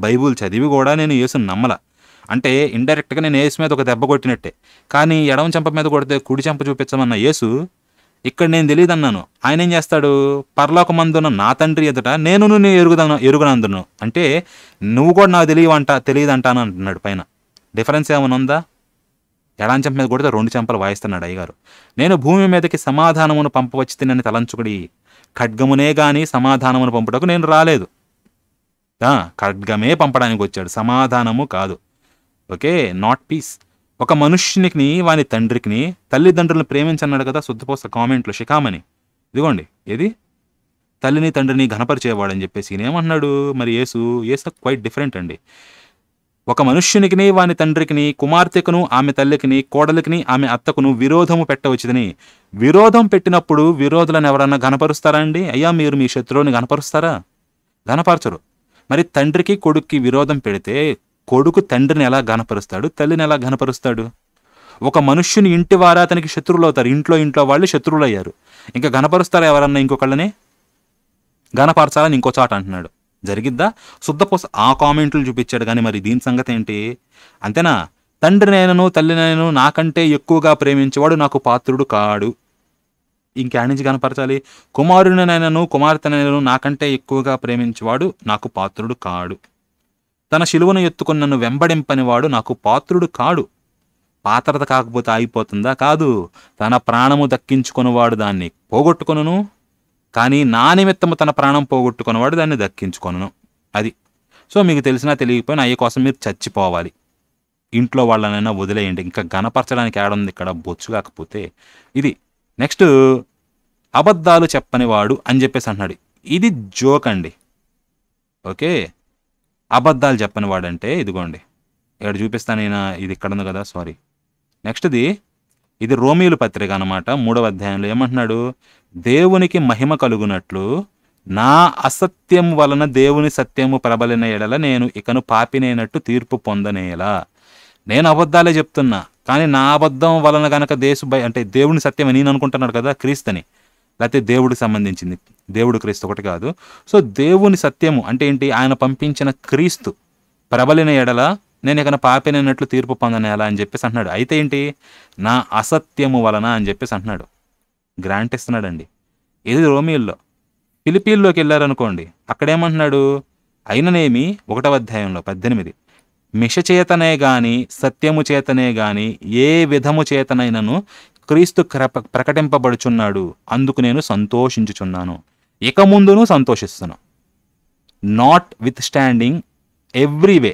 బైబుల్ చదివి కూడా నేను యేసుని నమ్మల అంటే ఇండైరెక్ట్గా నేను ఏసు మీద ఒక దెబ్బ కొట్టినట్టే కానీ ఎడమ చెంప మీద కొడితే కుడి చెంప చూపించమన్న యేసు ఇక్కడ నేను తెలియదన్నాను ఆయన ఏం చేస్తాడు ఉన్న నా తండ్రి ఎదుట నేను నువ్వు ఎరుగుదాను ఎరుగునందును అంటే నువ్వు కూడా నాకు తెలియవంట తెలియదంటాను అంటున్నాడు పైన డిఫరెన్స్ ఏమైనా ఉందా ఎడాం చెంప మీద కొడితే రెండు చెంపలు వాయిస్తున్నాడు అయ్యగారు నేను భూమి మీదకి సమాధానమును పంపవచ్చు తినని తలంచుకుడి ఖడ్గమునే కానీ సమాధానమును పంపుటకు నేను రాలేదు ఖడ్గమే పంపడానికి వచ్చాడు సమాధానము కాదు ఓకే నాట్ పీస్ ఒక మనుష్యునికి వాని తండ్రికిని తల్లిదండ్రులను ప్రేమించన్నాడు కదా శుద్ధపోస్త కామెంట్లో శిఖామని ఇదిగోండి ఏది తల్లిని తండ్రిని ఘనపరిచేవాడని చెప్పేసి ఏమన్నాడు మరి యేసు యేసు క్వైట్ డిఫరెంట్ అండి ఒక మనుష్యునికిని వాని తండ్రికిని కుమార్తెకును ఆమె తల్లికిని కోడలికిని ఆమె అత్తకును విరోధము పెట్టవచ్చుదని విరోధం పెట్టినప్పుడు విరోధులను ఎవరన్నా ఘనపరుస్తారా అండి అయ్యా మీరు మీ శత్రువుని గనపరుస్తారా ఘనపరచరు మరి తండ్రికి కొడుక్కి విరోధం పెడితే కొడుకు తండ్రిని ఎలా ఘనపరుస్తాడు తల్లిని ఎలా ఘనపరుస్తాడు ఒక మనుష్యుని ఇంటి వారా అతనికి శత్రువులు అవుతారు ఇంట్లో ఇంట్లో వాళ్ళు శత్రువులు అయ్యారు ఇంకా ఘనపరుస్తారా ఎవరన్నా ఇంకొకళ్ళని ఘనపరచాలని ఇంకో చాట అంటున్నాడు జరిగిద్దా శుద్ధపోస ఆ కామెంట్లు చూపించాడు కానీ మరి దీని సంగతి ఏంటి అంతేనా తండ్రినైనను తల్లినైనను నాకంటే ఎక్కువగా ప్రేమించేవాడు నాకు పాత్రుడు కాడు ఇంకేడి నుంచి కనపరచాలి కుమారుడినైనను కుమార్తెనైనను నాకంటే ఎక్కువగా ప్రేమించేవాడు నాకు పాత్రుడు కాడు తన శిలువను ఎత్తుకుని నన్ను వెంబడింపనివాడు నాకు పాత్రుడు కాడు పాత్రత కాకపోతే ఆగిపోతుందా కాదు తన ప్రాణము దక్కించుకునివాడు దాన్ని పోగొట్టుకును కానీ నా నిమిత్తము తన ప్రాణం పోగొట్టుకున్నవాడు దాన్ని దక్కించుకొనును అది సో మీకు తెలిసినా తెలియకపోయినా అయ్య కోసం మీరు చచ్చిపోవాలి ఇంట్లో వాళ్ళనైనా వదిలేయండి ఇంకా గనపరచడానికి ఏడుంది ఇక్కడ బొచ్చు కాకపోతే ఇది నెక్స్ట్ అబద్ధాలు చెప్పనివాడు అని చెప్పేసి అన్నాడు ఇది జోక్ అండి ఓకే అబద్ధాలు చెప్పని వాడంటే ఇదిగోండి ఇక్కడ చూపిస్తాను ఈయన ఇది ఇక్కడ ఉంది కదా సారీ నెక్స్ట్ది ఇది రోమిలు పత్రిక అనమాట మూడవ అధ్యాయంలో ఏమంటున్నాడు దేవునికి మహిమ కలుగునట్లు నా అసత్యం వలన దేవుని సత్యము ప్రబలిన ఎడల నేను ఇకను పాపినైనట్టు తీర్పు పొందనేలా నేను అబద్ధాలే చెప్తున్నా కానీ నా అబద్ధం వలన కనుక దేశ అంటే దేవుని సత్యం నేను అనుకుంటున్నాడు కదా క్రీస్తుని లేకపోతే దేవుడికి సంబంధించింది దేవుడు క్రీస్తు ఒకటి కాదు సో దేవుని సత్యము అంటే ఏంటి ఆయన పంపించిన క్రీస్తు ప్రబలిన ఎడల నేను ఇక పాపినట్లు తీర్పు పొందని ఎలా అని చెప్పేసి అంటున్నాడు అయితే ఏంటి నా అసత్యము వలన అని చెప్పేసి అంటున్నాడు గ్రాంట్ ఇస్తున్నాడండి ఇది రోమియోల్లో ఫిలిపీన్లోకి వెళ్ళారనుకోండి అక్కడేమంటున్నాడు అయిననేమి ఒకటవ అధ్యాయంలో పద్దెనిమిది మిషచేతనే గాని సత్యము చేతనే గాని ఏ విధము చేతనైనను క్రీస్తు ప్రకటింపబడుచున్నాడు అందుకు నేను సంతోషించుచున్నాను ఇక ముందును సంతోషిస్తున్నా notwithstanding every way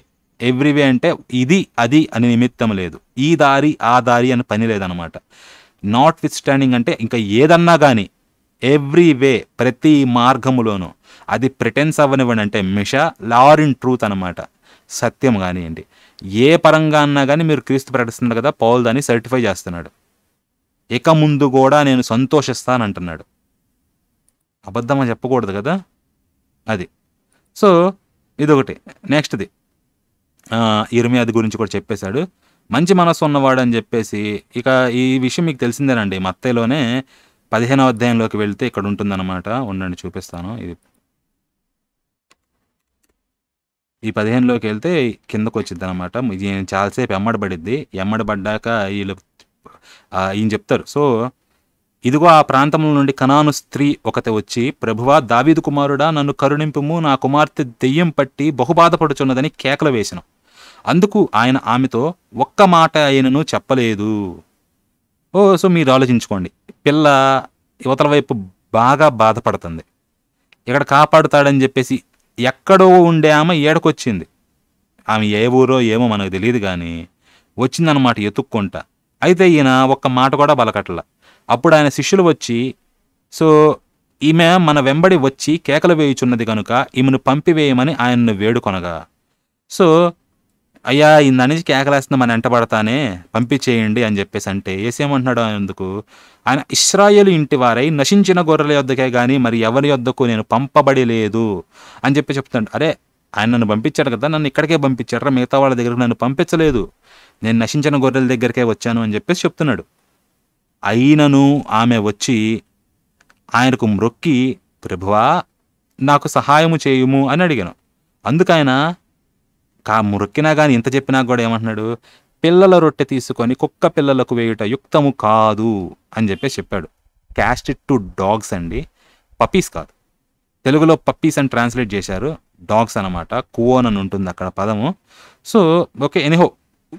every way అంటే ఇది అది అని నిమిత్తం లేదు ఈ దారి ఆ దారి అని పని లేదనమాట నాట్ విత్ స్టాండింగ్ అంటే ఇంకా ఏదన్నా కానీ ఎవ్రీ వే ప్రతి మార్గములోనూ అది ప్రిటెన్స్ అవ్వనివ్వండి అంటే మిష లార్ ఇన్ ట్రూత్ అనమాట సత్యం కానివ్వండి ఏ పరంగా అన్నా కానీ మీరు క్రీస్తు ప్రకటిస్తున్నారు కదా పౌల్ దాన్ని సర్టిఫై చేస్తున్నాడు ఇక ముందు కూడా నేను సంతోషిస్తానంటున్నాడు అబద్ధం అని చెప్పకూడదు కదా అది సో ఇదొకటి నెక్స్ట్ది ఇరుమియాది గురించి కూడా చెప్పేశాడు మంచి మనసు ఉన్నవాడు అని చెప్పేసి ఇక ఈ విషయం మీకు తెలిసిందేనండి మత్తలోనే పదిహేనవ అధ్యాయంలోకి వెళ్తే ఇక్కడ ఉంటుందన్నమాట ఉండండి చూపిస్తాను ఇది ఈ పదిహేనులోకి వెళ్తే కిందకు వచ్చింది అనమాట ఇది చాలాసేపు ఎమ్మడబడిద్ది ఎమ్మడబడ్డాక వీళ్ళు ఈయన చెప్తారు సో ఇదిగో ఆ ప్రాంతముల నుండి కనాను స్త్రీ ఒకత వచ్చి ప్రభువా దావీదు కుమారుడా నన్ను కరుణింపుము నా కుమార్తె దెయ్యం పట్టి బహుబాధపడుచున్నదని కేకలు వేసిన అందుకు ఆయన ఆమెతో ఒక్క మాట ఆయనను చెప్పలేదు ఓ సో మీరు ఆలోచించుకోండి పిల్ల యువతల వైపు బాగా బాధపడుతుంది ఇక్కడ కాపాడుతాడని చెప్పేసి ఎక్కడో ఉండే ఆమె ఏడకొచ్చింది ఆమె ఏ ఊరో ఏమో మనకు తెలియదు కానీ వచ్చిందన్నమాట ఎతుక్కుంటా అయితే ఈయన ఒక్క మాట కూడా బలకట్లా అప్పుడు ఆయన శిష్యులు వచ్చి సో ఈమె మన వెంబడి వచ్చి కేకలు వేయుచున్నది కనుక ఈమెను పంపివేయమని ఆయన్ను వేడుకొనగా సో అయ్యా ఈ నుంచి కేకలేస్తుంది మన ఎంటబడతానే పంపించేయండి అని చెప్పేసి అంటే ఏసేమంటున్నాడు ఆయనందుకు ఆయన ఇస్రాయేలు ఇంటి వారై నశించిన గొర్రెల యొద్దకే కానీ మరి ఎవరి యొద్దకు నేను పంపబడి లేదు అని చెప్పి చెప్తాడు అరే ఆయన నన్ను పంపించాడు కదా నన్ను ఇక్కడికే పంపించారా మిగతా వాళ్ళ దగ్గరకు నన్ను పంపించలేదు నేను నశించిన గొర్రెల దగ్గరికే వచ్చాను అని చెప్పేసి చెప్తున్నాడు అయినను ఆమె వచ్చి ఆయనకు మ్రొక్కి ప్రభువా నాకు సహాయము చేయుము అని అడిగాను అందుకైన కా మ్రొక్కినా కానీ ఇంత చెప్పినా కూడా ఏమంటున్నాడు పిల్లల రొట్టె తీసుకొని కుక్క పిల్లలకు వేయుట యుక్తము కాదు అని చెప్పేసి చెప్పాడు క్యాస్ట్ ఇట్ టు డాగ్స్ అండి పప్పీస్ కాదు తెలుగులో పప్పీస్ అని ట్రాన్స్లేట్ చేశారు డాగ్స్ అనమాట కువోన్ అని ఉంటుంది అక్కడ పదము సో ఓకే ఎనీహో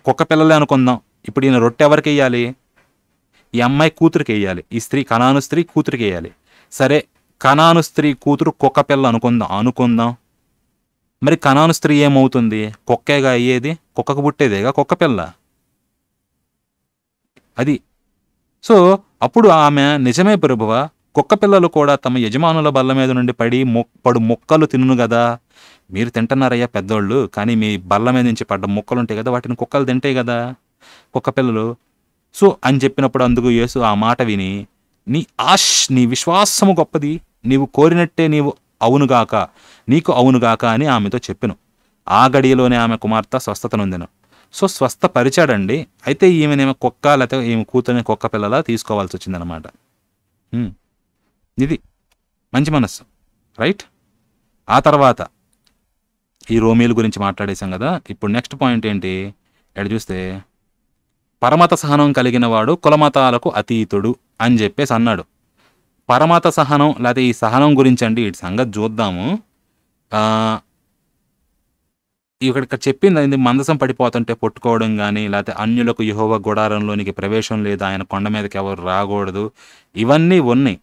కుక్క పిల్లలే అనుకుందాం ఇప్పుడు ఈయన రొట్టె ఎవరికి వేయాలి ఈ అమ్మాయి కూతురికి వేయాలి ఈ స్త్రీ కణాను స్త్రీ కూతురికి వేయాలి సరే కణాను స్త్రీ కూతురు కుక్క పిల్ల అనుకుందాం అనుకుందాం మరి కణాను స్త్రీ ఏమవుతుంది కుక్కేగా అయ్యేది కుక్కకు పుట్టేదేగా కుక్క పిల్ల అది సో అప్పుడు ఆమె నిజమే ప్రభువ కుక్క పిల్లలు కూడా తమ యజమానుల బల్ల మీద నుండి పడి పడు మొక్కలు తినును కదా మీరు తింటున్నారయ్యా పెద్దోళ్ళు కానీ మీ బల్ల మీద నుంచి పడ్డ మొక్కలు ఉంటాయి కదా వాటిని కుక్కలు తింటాయి కదా కుక్క పిల్లలు సో అని చెప్పినప్పుడు అందుకు యేసు ఆ మాట విని నీ ఆశ్ నీ విశ్వాసము గొప్పది నీవు కోరినట్టే నీవు అవునుగాక నీకు అవునుగాక అని ఆమెతో చెప్పిను ఆ గడియలోనే ఆమె కుమార్తె స్వస్థతనుందెను సో స్వస్థ పరిచాడండి అయితే ఈమెనేమో కుక్క లేకపోతే ఈమె కూతురుని కుక్క పిల్లలా తీసుకోవాల్సి వచ్చిందనమాట ఇది మంచి మనస్సు రైట్ ఆ తర్వాత ఈ రోమీల గురించి మాట్లాడేశాం కదా ఇప్పుడు నెక్స్ట్ పాయింట్ ఏంటి ఎక్కడ చూస్తే పరమత సహనం కలిగిన వాడు కులమతాలకు అతీతుడు అని చెప్పేసి అన్నాడు పరమత సహనం లేకపోతే ఈ సహనం గురించి అండి ఇటు సంగతి చూద్దాము ఇక్కడ చెప్పింది అది మందసం పడిపోతుంటే పట్టుకోవడం కానీ లేకపోతే అన్యులకు యుహోవ గుడారంలోనికి ప్రవేశం లేదు ఆయన కొండ మీదకి ఎవరు రాకూడదు ఇవన్నీ ఉన్నాయి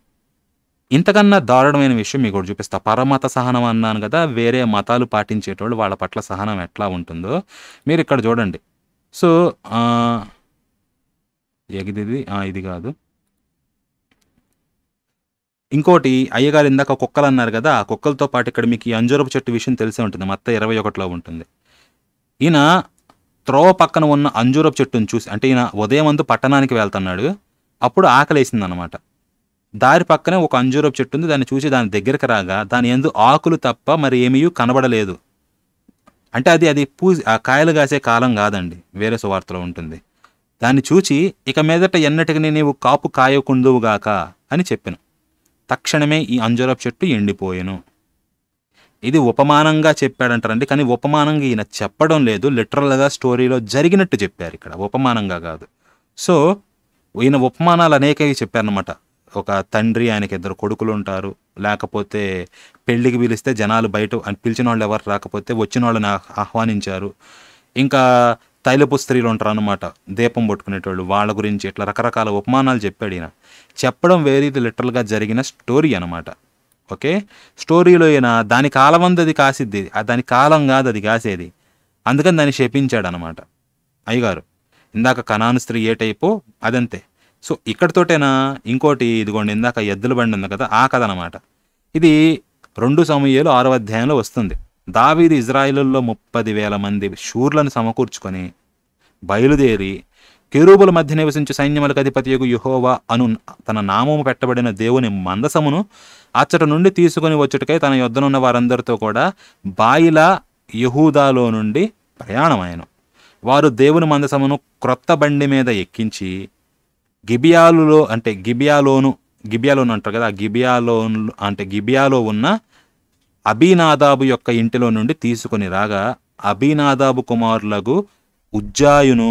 ఇంతకన్నా దారుణమైన విషయం మీకు కూడా చూపిస్తా పరమత సహనం అన్నాను కదా వేరే మతాలు పాటించేటోళ్ళు వాళ్ళ పట్ల సహనం ఎట్లా ఉంటుందో మీరు ఇక్కడ చూడండి సో ఎగిది ఇది కాదు ఇంకోటి అయ్యగారు ఇందాక కుక్కలు అన్నారు కదా ఆ కుక్కలతో పాటు ఇక్కడ మీకు ఈ అంజూరపు చెట్టు విషయం తెలిసే ఉంటుంది మత్త ఇరవై ఒకటిలో ఉంటుంది ఈయన త్రోవ పక్కన ఉన్న అంజూరపు చెట్టును చూసి అంటే ఈయన ఉదయం అందు పట్టణానికి వెళ్తున్నాడు అప్పుడు ఆకలేసింది అనమాట దారి పక్కనే ఒక అంజూరపు చెట్టు ఉంది దాన్ని చూసి దాని దగ్గరకు రాగా దాని ఎందు ఆకులు తప్ప మరి ఏమీ కనబడలేదు అంటే అది అది పూ కాయలు కాసే కాలం కాదండి వేరే సువార్తలో ఉంటుంది దాన్ని చూచి ఇక మీదట ఎన్నటికి నీవు కాపు కాయకుందువుగాక అని చెప్పెను తక్షణమే ఈ అంజూరపు చెట్టు ఎండిపోయాను ఇది ఉపమానంగా చెప్పాడంటారండి కానీ ఉపమానంగా ఈయన చెప్పడం లేదు లిటరల్గా స్టోరీలో జరిగినట్టు చెప్పారు ఇక్కడ ఉపమానంగా కాదు సో ఈయన ఉపమానాలు అనేకవి చెప్పారనమాట ఒక తండ్రి ఆయనకి ఇద్దరు కొడుకులు ఉంటారు లేకపోతే పెళ్ళికి పిలిస్తే జనాలు బయట పిలిచిన వాళ్ళు ఎవరు రాకపోతే వచ్చిన వాళ్ళని ఆహ్వానించారు ఇంకా తైలపు స్త్రీలు ఉంటారు అనమాట దీపం పట్టుకునేటోళ్ళు వాళ్ళ గురించి ఇట్లా రకరకాల ఉపమానాలు చెప్పాడు ఈయన చెప్పడం వేరేది లిటరల్గా జరిగిన స్టోరీ అనమాట ఓకే స్టోరీలో ఈయన దాని కాలం అంది అది కాసిద్ది దాని కాలం కాదు అది కాసేది అందుకని దాన్ని శపించాడు అనమాట అయ్యగారు ఇందాక కణాను స్త్రీ ఏ టైపు అదంతే సో ఇక్కడితోటేనా ఇంకోటి ఇదిగోండి ఇందాక ఎద్దుల బండి ఉంది కదా ఆ కథ అనమాట ఇది రెండు సమయాలు ఆరో అధ్యాయంలో వస్తుంది దావీది ఇజ్రాయిలుల్లో ముప్పది వేల మంది షూర్లను సమకూర్చుకొని బయలుదేరి కెరూబుల మధ్య నివసించే సైన్యములకు యుగు యుహోవా అను తన నామము పెట్టబడిన దేవుని మందసమును అచ్చట నుండి తీసుకుని వచ్చుటకై తన యుద్ధనున్న వారందరితో కూడా బాయిల యహూదాలో నుండి ప్రయాణమాయను వారు దేవుని మందసమును క్రొత్త బండి మీద ఎక్కించి గిబియాలులో అంటే గిబియాలోను గిబియాలోను అంటారు కదా గిబియాలో అంటే గిబియాలో ఉన్న అభినాదాబు యొక్క ఇంటిలో నుండి తీసుకుని రాగా అభినాదాబు కుమారులకు ఉజ్జాయును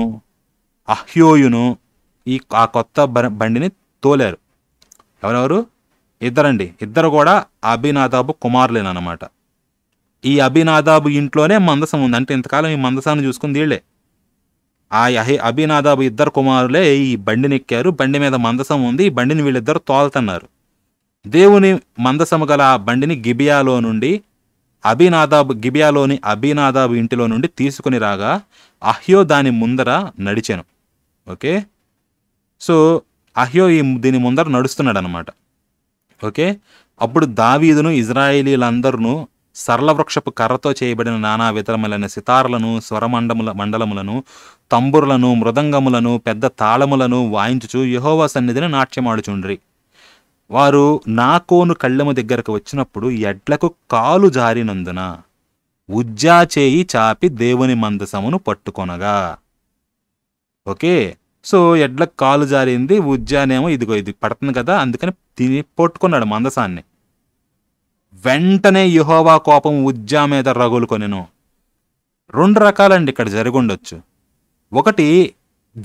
అహ్యోయును ఈ ఆ కొత్త బండిని తోలారు ఎవరెవరు ఇద్దరండి ఇద్దరు కూడా అభినాదాబు కుమారులేనమాట ఈ అభినాదాబు ఇంట్లోనే మందసం ఉంది అంటే ఇంతకాలం ఈ మందసాన్ని చూసుకుంది వీళ్ళే ఆ అహి అభినాదాబు ఇద్దరు కుమారులే ఈ బండిని ఎక్కారు బండి మీద మందసం ఉంది ఈ బండిని వీళ్ళిద్దరు తోలుతున్నారు దేవుని మందసముగల ఆ బండిని గిబియాలో నుండి అభినాదాబు గిబియాలోని అభినాదాబు ఇంటిలో నుండి తీసుకుని రాగా అహ్యో దాని ముందర నడిచాను ఓకే సో అహ్యో ఈ దీని ముందర నడుస్తున్నాడు అనమాట ఓకే అప్పుడు దావీదును ఇజ్రాయేలీలందరూ సరళవృక్షపు కర్రతో చేయబడిన నానా విధములైన సితారలను స్వరమండముల మండలములను తంబురులను మృదంగములను పెద్ద తాళములను వాయించుచు యహోవా సన్నిధిని నాట్యమాడుచుండ్రి వారు నాకోను కళ్ళము దగ్గరకు వచ్చినప్పుడు ఎడ్లకు కాలు జారినందున ఉజ్జా చేయి చాపి దేవుని మందసమును పట్టుకొనగా ఓకే సో ఎడ్లకు కాలు జారింది ఉజ్జానేమో ఇదిగో ఇది పడుతుంది కదా అందుకని తిని పట్టుకున్నాడు మందసాన్ని వెంటనే యుహోవా కోపం ఉజ్జా మీద రగులుకొనెను రెండు రకాలండి ఇక్కడ జరుగుండొచ్చు ఒకటి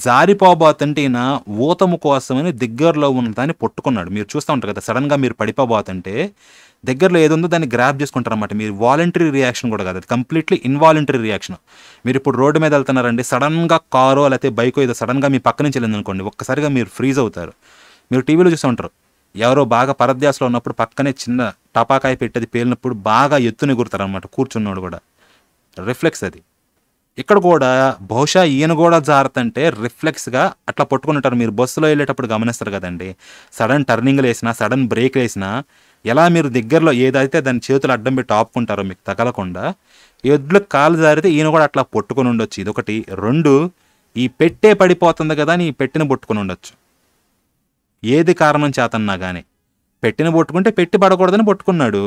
జారిపోబోతంటేనా ఊతము కోసమని దగ్గరలో ఉన్న దాన్ని పట్టుకున్నాడు మీరు చూస్తూ ఉంటారు కదా సడన్గా మీరు పడిపోబోతుంటే దగ్గరలో ఏది ఉందో దాన్ని గ్రాప్ చేసుకుంటారు అనమాట మీరు వాలంటరీ రియాక్షన్ కూడా కాదు అది కంప్లీట్లీ ఇన్వాలంటరీ రియాక్షన్ మీరు ఇప్పుడు రోడ్డు మీద వెళ్తున్నారండి సడన్గా కారో లేకపోతే బైకో ఏదో సడన్గా మీ పక్క నుంచి వెళ్ళింది అనుకోండి ఒక్కసారిగా మీరు ఫ్రీజ్ అవుతారు మీరు టీవీలో చూస్తూ ఉంటారు ఎవరో బాగా పరధ్యాసలో ఉన్నప్పుడు పక్కనే చిన్న టపాకాయ పెట్టేది పేలినప్పుడు బాగా ఎత్తుని అనమాట కూర్చున్నాడు కూడా రిఫ్లెక్స్ అది ఇక్కడ కూడా బహుశా ఈయన కూడా జారుతంటే రిఫ్లెక్స్గా అట్లా పట్టుకుని ఉంటారు మీరు బస్సులో వెళ్ళేటప్పుడు గమనిస్తారు కదండి సడన్ టర్నింగ్లు వేసినా సడన్ బ్రేక్ వేసినా ఎలా మీరు దగ్గరలో ఏదైతే దాని చేతులు అడ్డం పెట్టి ఆపుకుంటారో మీకు తగలకుండా ఎడ్లు కాలు జారితే ఈయన కూడా అట్లా పట్టుకుని ఉండొచ్చు ఇది ఒకటి రెండు ఈ పెట్టే పడిపోతుంది కదా అని ఈ పెట్టిన పట్టుకుని ఉండొచ్చు ఏది కారణం చేతన్నా కానీ పెట్టిన పట్టుకుంటే పెట్టి పడకూడదని పట్టుకున్నాడు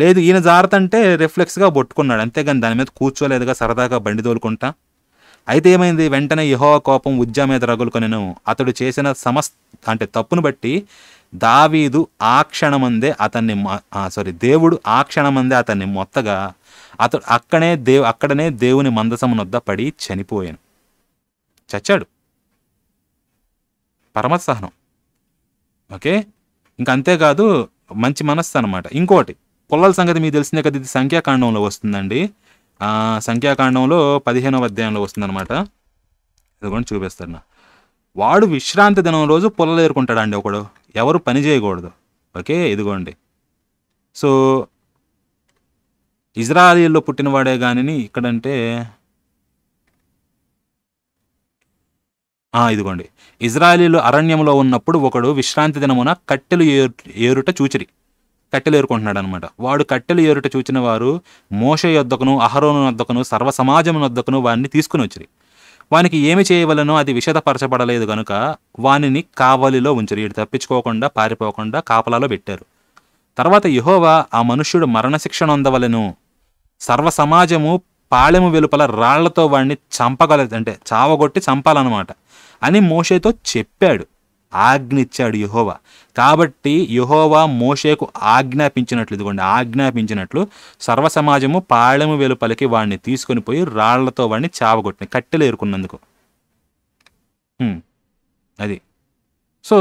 లేదు ఈయన జారతంటే రిఫ్లెక్స్గా బొట్టుకున్నాడు అంతేగాని దాని మీద కూర్చోలేదుగా సరదాగా బండి తోలుకుంటా అయితే ఏమైంది వెంటనే యహో కోపం ఉద్యా మీద రగులుకొనెను అతడు చేసిన సమస్ అంటే తప్పును బట్టి దావీదు ఆ క్షణమందే అతన్ని సారీ దేవుడు ఆ క్షణమందే అతన్ని మొత్తగా అతడు అక్కడే దేవు అక్కడనే దేవుని మందసమునొద్ద పడి చనిపోయాను చచ్చాడు పరమసహనం ఓకే ఇంకంతేకాదు మంచి మనస్సు అనమాట ఇంకోటి పుల్లల సంగతి మీకు తెలిసిన కదా ఇది సంఖ్యాకాండంలో వస్తుందండి సంఖ్యాకాండంలో పదిహేనవ అధ్యాయంలో వస్తుందన్నమాట ఇది కూడా చూపిస్తాను వాడు విశ్రాంతి దినం రోజు పుల్లలు ఏరుకుంటాడండి ఒకడు ఎవరు పని చేయకూడదు ఓకే ఇదిగోండి సో ఇజ్రాయిల్లో పుట్టినవాడే కానీ ఇక్కడంటే ఇదిగోండి ఇజ్రాయిలీలు అరణ్యంలో ఉన్నప్పుడు ఒకడు విశ్రాంతి దినమున కట్టెలు ఏరు ఏరుట చూచిరి కట్టెలు ఏరుకుంటున్నాడు అనమాట వాడు కట్టెలు ఏరుట చూచిన వారు మోష యొద్దకును అహరోను వద్దకును సర్వ సమాజం వద్దకును వాడిని తీసుకుని వచ్చిరి వానికి ఏమి చేయవలనో అది విషదపరచబడలేదు కనుక వానిని కావలిలో ఉంచరు ఇటు తప్పించుకోకుండా పారిపోకుండా కాపలాలో పెట్టారు తర్వాత యహోవా ఆ మనుష్యుడు మరణశిక్షణ అందవలను సర్వ సమాజము పాళెము వెలుపల రాళ్లతో వాడిని చంపగలదు అంటే చావగొట్టి చంపాలన్నమాట అని మోషేతో చెప్పాడు ఆజ్ఞిచ్చాడు యహోవా కాబట్టి యహోవా మోషేకు ఆజ్ఞాపించినట్లు ఇదిగోండి ఆజ్ఞాపించినట్లు సర్వసమాజము పాళెము వెలుపలికి వాడిని తీసుకొని పోయి రాళ్లతో వాడిని చావగొట్టిన కట్టెలు ఏరుకున్నందుకు అది సో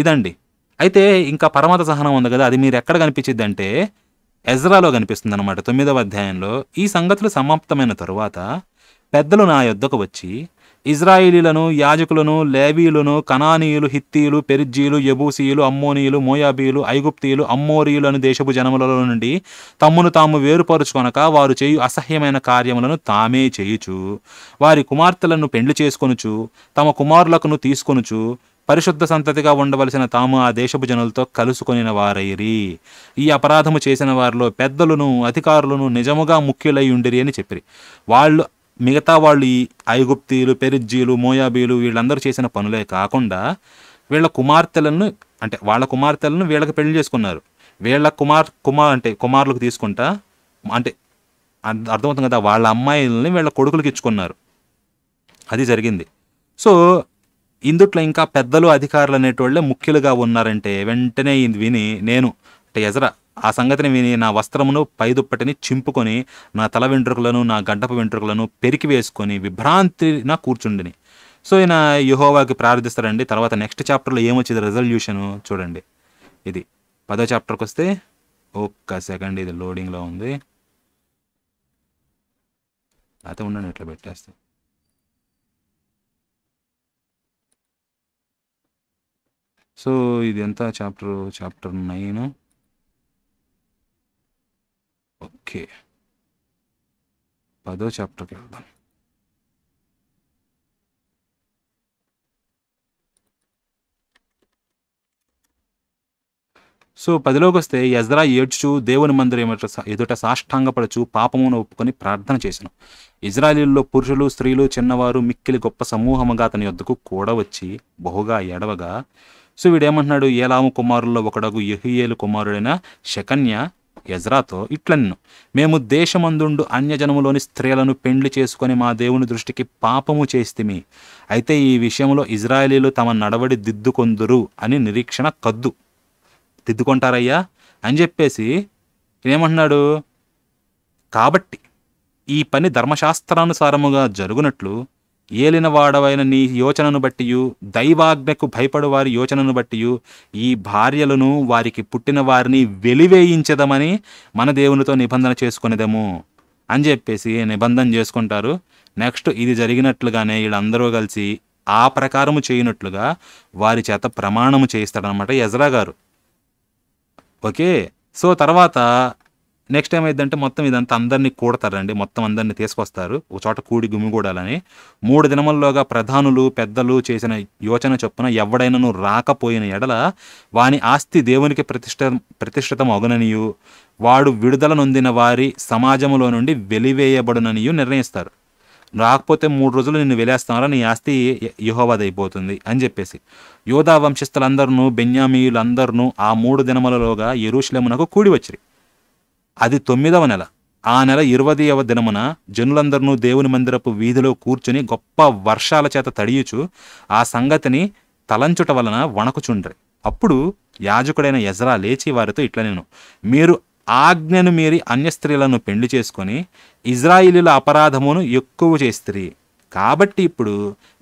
ఇదండి అయితే ఇంకా పరమత సహనం ఉంది కదా అది మీరు ఎక్కడ కనిపించింది అంటే ఎజ్రాలో కనిపిస్తుంది అనమాట తొమ్మిదవ అధ్యాయంలో ఈ సంగతులు సమాప్తమైన తరువాత పెద్దలు నా యొద్దకు వచ్చి ఇజ్రాయిలీలను యాజకులను లేబీలను కనానీయులు హిత్తీలు పెరిజ్జీలు యబూసీయులు అమ్మోనీయులు మోయాబీలు ఐగుప్తీయులు అమ్మోరీయులు అని దేశపు జనములలో నుండి తమ్మును తాము వేరుపరుచుకొనక వారు చేయు అసహ్యమైన కార్యములను తామే చేయుచు వారి కుమార్తెలను పెండ్లి చేసుకొనుచు తమ కుమారులకును తీసుకొనుచు పరిశుద్ధ సంతతిగా ఉండవలసిన తాము ఆ దేశపు జనులతో కలుసుకొనిన వారైరి ఈ అపరాధము చేసిన వారిలో పెద్దలను అధికారులను నిజముగా ముఖ్యులై ఉండిరి అని చెప్పిరి వాళ్ళు మిగతా వాళ్ళు ఈ ఐగుప్తీలు పెరిజ్జీలు మోయాబీలు వీళ్ళందరూ చేసిన పనులే కాకుండా వీళ్ళ కుమార్తెలను అంటే వాళ్ళ కుమార్తెలను వీళ్ళకి పెళ్లి చేసుకున్నారు వీళ్ళ కుమార్ కుమార్ అంటే కుమారులకు తీసుకుంటా అంటే అర్థమవుతుంది కదా వాళ్ళ అమ్మాయిలని వీళ్ళ కొడుకులకి ఇచ్చుకున్నారు అది జరిగింది సో ఇందుట్లో ఇంకా పెద్దలు అధికారులు అనేటోళ్ళే ముఖ్యులుగా ఉన్నారంటే వెంటనే ఇది విని నేను అంటే ఎజరా ఆ సంగతిని విని నా వస్త్రమును పైదుప్పటిని చింపుకొని నా తల వెంట్రుకలను నా గడ్డప వెంట్రుకలను పెరికి వేసుకొని విభ్రాంతిన కూర్చుండిని సో ఈయన యుహోవాకి ప్రార్థిస్తారండి తర్వాత నెక్స్ట్ చాప్టర్లో ఏమొచ్చేది రెజల్యూషను చూడండి ఇది పదో చాప్టర్కి వస్తే ఒక్క సెకండ్ ఇది లోడింగ్లో ఉంది అయితే ఉండండి ఇట్లా పెట్టేస్తే సో ఇది ఎంత చాప్టర్ చాప్టర్ నైన్ ఓకే పదో చాప్టర్కి వెళ్దాం సో పదిలోకి వస్తే యజ్రా ఏడ్చు దేవుని మందిరం ఎదుట సాష్టాంగపడచు పాపమును ఒప్పుకొని ప్రార్థన చేశాను ఇజ్రాయిల్లో పురుషులు స్త్రీలు చిన్నవారు మిక్కిలి గొప్ప సమూహముగా అతని వద్దకు కూడా వచ్చి బహుగా ఎడవగా సో వీడేమంటున్నాడు ఏలాము కుమారుల్లో ఒకడగు యహియేలు కుమారుడైన శకన్య యజ్రాతో ఇట్లన్ను మేము దేశమందుండు అన్యజనములోని స్త్రీలను పెండ్లి చేసుకొని మా దేవుని దృష్టికి పాపము చేస్తిమి అయితే ఈ విషయంలో ఇజ్రాయేలీలు తమ నడవడి దిద్దుకొందురు అని నిరీక్షణ కద్దు దిద్దుకుంటారయ్యా అని చెప్పేసి ఏమంటున్నాడు కాబట్టి ఈ పని ధర్మశాస్త్రానుసారముగా జరుగునట్లు ఏలినవాడవైన నీ యోచనను బట్టియు దైవాజ్ఞకు భయపడు వారి యోచనను బట్టియు ఈ భార్యలను వారికి పుట్టిన వారిని వెలివేయించదమని మన దేవునితో నిబంధన చేసుకునేదము అని చెప్పేసి నిబంధన చేసుకుంటారు నెక్స్ట్ ఇది జరిగినట్లుగానే వీళ్ళందరూ కలిసి ఆ ప్రకారము చేయనట్లుగా వారి చేత ప్రమాణము చేయిస్తాడనమాట యజరా గారు ఓకే సో తర్వాత నెక్స్ట్ ఏమైందంటే మొత్తం ఇదంతా అందరినీ కూడతారండి మొత్తం అందరినీ తీసుకొస్తారు ఒక చోట కూడి గుమిగూడాలని మూడు దినముల్లోగా ప్రధానులు పెద్దలు చేసిన యోచన చొప్పున ఎవడైనను రాకపోయిన ఎడల వాని ఆస్తి దేవునికి ప్రతిష్ట ప్రతిష్ఠితం అగుననియు వాడు విడుదల నొందిన వారి సమాజంలో నుండి వెలివేయబడుననియు నిర్ణయిస్తారు రాకపోతే మూడు రోజులు నిన్ను వెలేస్తారా నీ ఆస్తి అయిపోతుంది అని చెప్పేసి యోధా వంశస్థులందరినూ బెన్యామీయులందరినూ ఆ మూడు దినములలోగా ఎరుషులమునకు కూడి వచ్చిరి అది తొమ్మిదవ నెల ఆ నెల ఇరవదవ దినమున జనులందరినూ దేవుని మందిరపు వీధిలో కూర్చుని గొప్ప వర్షాల చేత తడియుచు ఆ సంగతిని తలంచుట వలన వణకుచుండ్రి అప్పుడు యాజకుడైన యజరా లేచి వారితో ఇట్ల నేను మీరు ఆజ్ఞను మీరి అన్య స్త్రీలను పెళ్లి చేసుకొని ఇజ్రాయిలీల అపరాధమును ఎక్కువ చేస్తిరి కాబట్టి ఇప్పుడు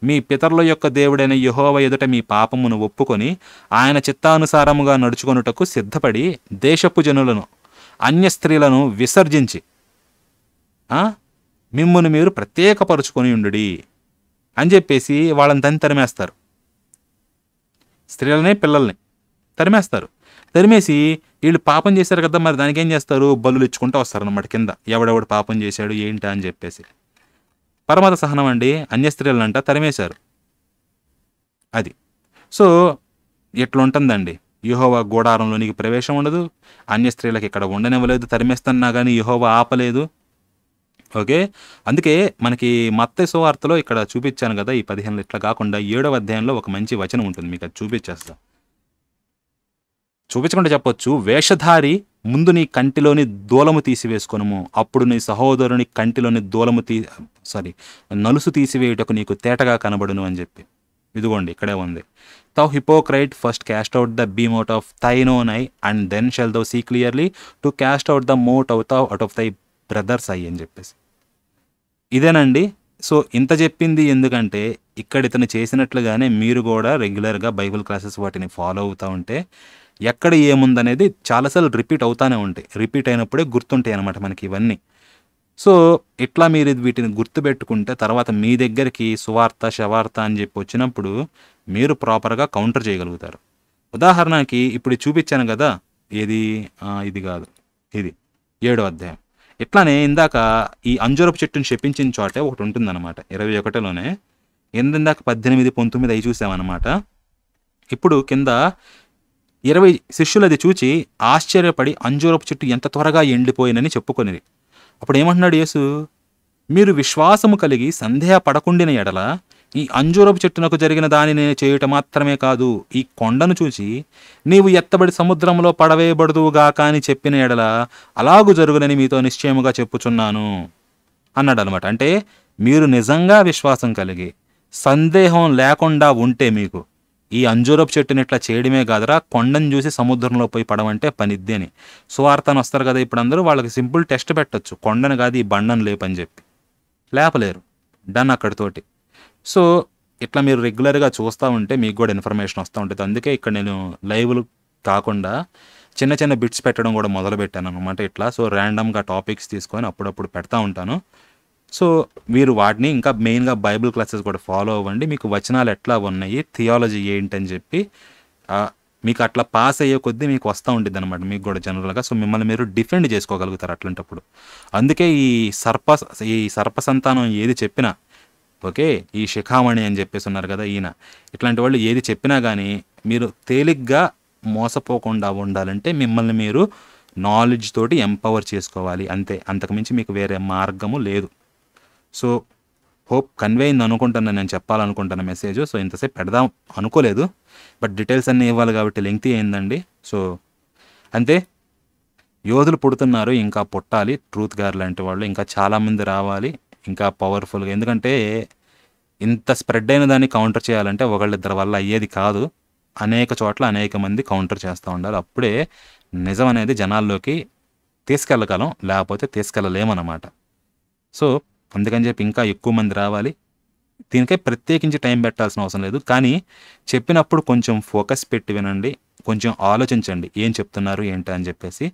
మీ పితరుల యొక్క దేవుడైన యహోవ ఎదుట మీ పాపమును ఒప్పుకొని ఆయన చిత్తానుసారముగా నడుచుకొనుటకు సిద్ధపడి దేశపు జనులను అన్య స్త్రీలను విసర్జించి మిమ్మల్ని మీరు ప్రత్యేకపరుచుకొని ఉండు అని చెప్పేసి వాళ్ళని తని తరిమేస్తారు స్త్రీలని పిల్లల్ని తరిమేస్తారు తరిమేసి వీళ్ళు పాపం చేశారు కదా మరి దానికి ఏం చేస్తారు బలులు ఇచ్చుకుంటూ అన్నమాట కింద ఎవడెవడు పాపం చేశాడు ఏంటా అని చెప్పేసి పరమత సహనం అండి అన్య స్త్రీలంట తరిమేశారు అది సో ఇట్లుంటుందండి యుహోవా గోడారంలోనికి ప్రవేశం ఉండదు అన్య స్త్రీలకు ఇక్కడ ఉండనివ్వలేదు తరిమేస్తున్నా కానీ యుహోవా ఆపలేదు ఓకే అందుకే మనకి మత్త సువార్తలో ఇక్కడ చూపించాను కదా ఈ పదిహేను ఇట్లా కాకుండా ఏడవ అధ్యాయంలో ఒక మంచి వచనం ఉంటుంది మీకు అది చూపించేస్తా చూపించకుండా చెప్పొచ్చు వేషధారి ముందు నీ కంటిలోని దూలము తీసివేసుకొనుము అప్పుడు నీ సహోదరుని కంటిలోని దూలము తీ సారీ నలుసు తీసివేయుటకు నీకు తేటగా కనబడును అని చెప్పి ఇదిగోండి ఇక్కడే ఉంది Thou hypocrite first cast out the beam out of thine own eye, and then shall thou see clearly to cast out the mote out of out of thy brother's eye అని చెప్పేసి ఇదేనండి సో ఇంత చెప్పింది ఎందుకంటే ఇక్కడ ఇతను చేసినట్లుగానే మీరు కూడా రెగ్యులర్గా బైబిల్ క్లాసెస్ వాటిని ఫాలో అవుతూ ఉంటే ఎక్కడ ఏముందనేది చాలాసార్లు రిపీట్ అవుతానే ఉంటాయి రిపీట్ అయినప్పుడే గుర్తుంటాయి అనమాట మనకి ఇవన్నీ సో ఇట్లా మీరు వీటిని గుర్తుపెట్టుకుంటే తర్వాత మీ దగ్గరికి సువార్త శవార్త అని చెప్పి వచ్చినప్పుడు మీరు ప్రాపర్గా కౌంటర్ చేయగలుగుతారు ఉదాహరణకి ఇప్పుడు చూపించాను కదా ఏది ఇది కాదు ఇది ఏడో అధ్యాయం ఇట్లానే ఇందాక ఈ అంజూరపు చెట్టును శపించిన చోటే ఒకటి ఉంటుందన్నమాట ఇరవై ఒకటిలోనే ఇందాక పద్దెనిమిది పంతొమ్మిది అవి చూసామన్నమాట ఇప్పుడు కింద ఇరవై శిష్యులది చూచి ఆశ్చర్యపడి అంజూరపు చెట్టు ఎంత త్వరగా ఎండిపోయినని చెప్పుకొనిది అప్పుడు ఏమంటున్నాడు యేసు మీరు విశ్వాసము కలిగి సందేహ పడకుండిన ఎడల ఈ అంజూరపు చెట్టునకు జరిగిన దానిని చేయుట మాత్రమే కాదు ఈ కొండను చూసి నీవు ఎత్తబడి సముద్రంలో పడవేయబడుదువుగా కాని చెప్పిన ఎడల అలాగు జరుగునని మీతో నిశ్చయముగా చెప్పుచున్నాను అన్నాడనమాట అంటే మీరు నిజంగా విశ్వాసం కలిగి సందేహం లేకుండా ఉంటే మీకు ఈ అంజూరపు చెట్టుని ఇట్లా చేయడమే కాదురా కొండను చూసి సముద్రంలో పోయి పడమంటే పనిద్ది అని సువార్తను వస్తారు కదా ఇప్పుడు అందరూ వాళ్ళకి సింపుల్ టెస్ట్ పెట్టచ్చు కొండను కాదు ఈ బండను లేపని చెప్పి లేపలేరు డన్ అక్కడితోటి సో ఇట్లా మీరు రెగ్యులర్గా చూస్తూ ఉంటే మీకు కూడా ఇన్ఫర్మేషన్ వస్తూ ఉంటుంది అందుకే ఇక్కడ నేను లైవ్లు కాకుండా చిన్న చిన్న బిట్స్ పెట్టడం కూడా మొదలు పెట్టాను అనమాట ఇట్లా సో ర్యాండమ్గా టాపిక్స్ తీసుకొని అప్పుడప్పుడు పెడతా ఉంటాను సో మీరు వాటిని ఇంకా మెయిన్గా బైబిల్ క్లాసెస్ కూడా ఫాలో అవ్వండి మీకు వచనాలు ఎట్లా ఉన్నాయి థియాలజీ ఏంటని చెప్పి మీకు అట్లా పాస్ అయ్యే కొద్దీ మీకు వస్తూ ఉంటుంది అనమాట మీకు కూడా జనరల్గా సో మిమ్మల్ని మీరు డిఫెండ్ చేసుకోగలుగుతారు అట్లాంటప్పుడు అందుకే ఈ సర్ప ఈ సర్ప సంతానం ఏది చెప్పినా ఓకే ఈ శిఖామణి అని చెప్పేసి ఉన్నారు కదా ఈయన ఇట్లాంటి వాళ్ళు ఏది చెప్పినా కానీ మీరు తేలిగ్గా మోసపోకుండా ఉండాలంటే మిమ్మల్ని మీరు నాలెడ్జ్ తోటి ఎంపవర్ చేసుకోవాలి అంతే అంతకుమించి మీకు వేరే మార్గము లేదు సో హోప్ కన్వే అయింది అనుకుంటున్నాను నేను చెప్పాలనుకుంటున్న మెసేజ్ సో ఇంతసేపు పెడదాం అనుకోలేదు బట్ డీటెయిల్స్ అన్నీ ఇవ్వాలి కాబట్టి లెంగ్త్ అయిందండి సో అంతే యోధులు పుడుతున్నారు ఇంకా పుట్టాలి ట్రూత్ గారు లాంటి వాళ్ళు ఇంకా చాలామంది రావాలి ఇంకా పవర్ఫుల్గా ఎందుకంటే ఇంత స్ప్రెడ్ అయిన దాన్ని కౌంటర్ చేయాలంటే ఒకళ్ళిద్దరి వల్ల అయ్యేది కాదు అనేక చోట్ల అనేక మంది కౌంటర్ చేస్తూ ఉండాలి అప్పుడే నిజం అనేది జనాల్లోకి తీసుకెళ్ళగలం లేకపోతే తీసుకెళ్ళలేమన్నమాట సో అందుకని చెప్పి ఇంకా ఎక్కువ మంది రావాలి దీనికై ప్రత్యేకించి టైం పెట్టాల్సిన అవసరం లేదు కానీ చెప్పినప్పుడు కొంచెం ఫోకస్ పెట్టి వినండి కొంచెం ఆలోచించండి ఏం చెప్తున్నారు ఏంటి అని చెప్పేసి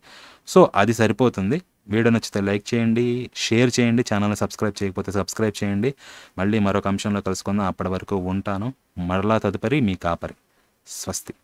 సో అది సరిపోతుంది వీడియో నచ్చితే లైక్ చేయండి షేర్ చేయండి ఛానల్ని సబ్స్క్రైబ్ చేయకపోతే సబ్స్క్రైబ్ చేయండి మళ్ళీ మరొక అంశంలో కలుసుకుందాం అప్పటి వరకు ఉంటాను మరలా తదుపరి మీ కాపరి స్వస్తి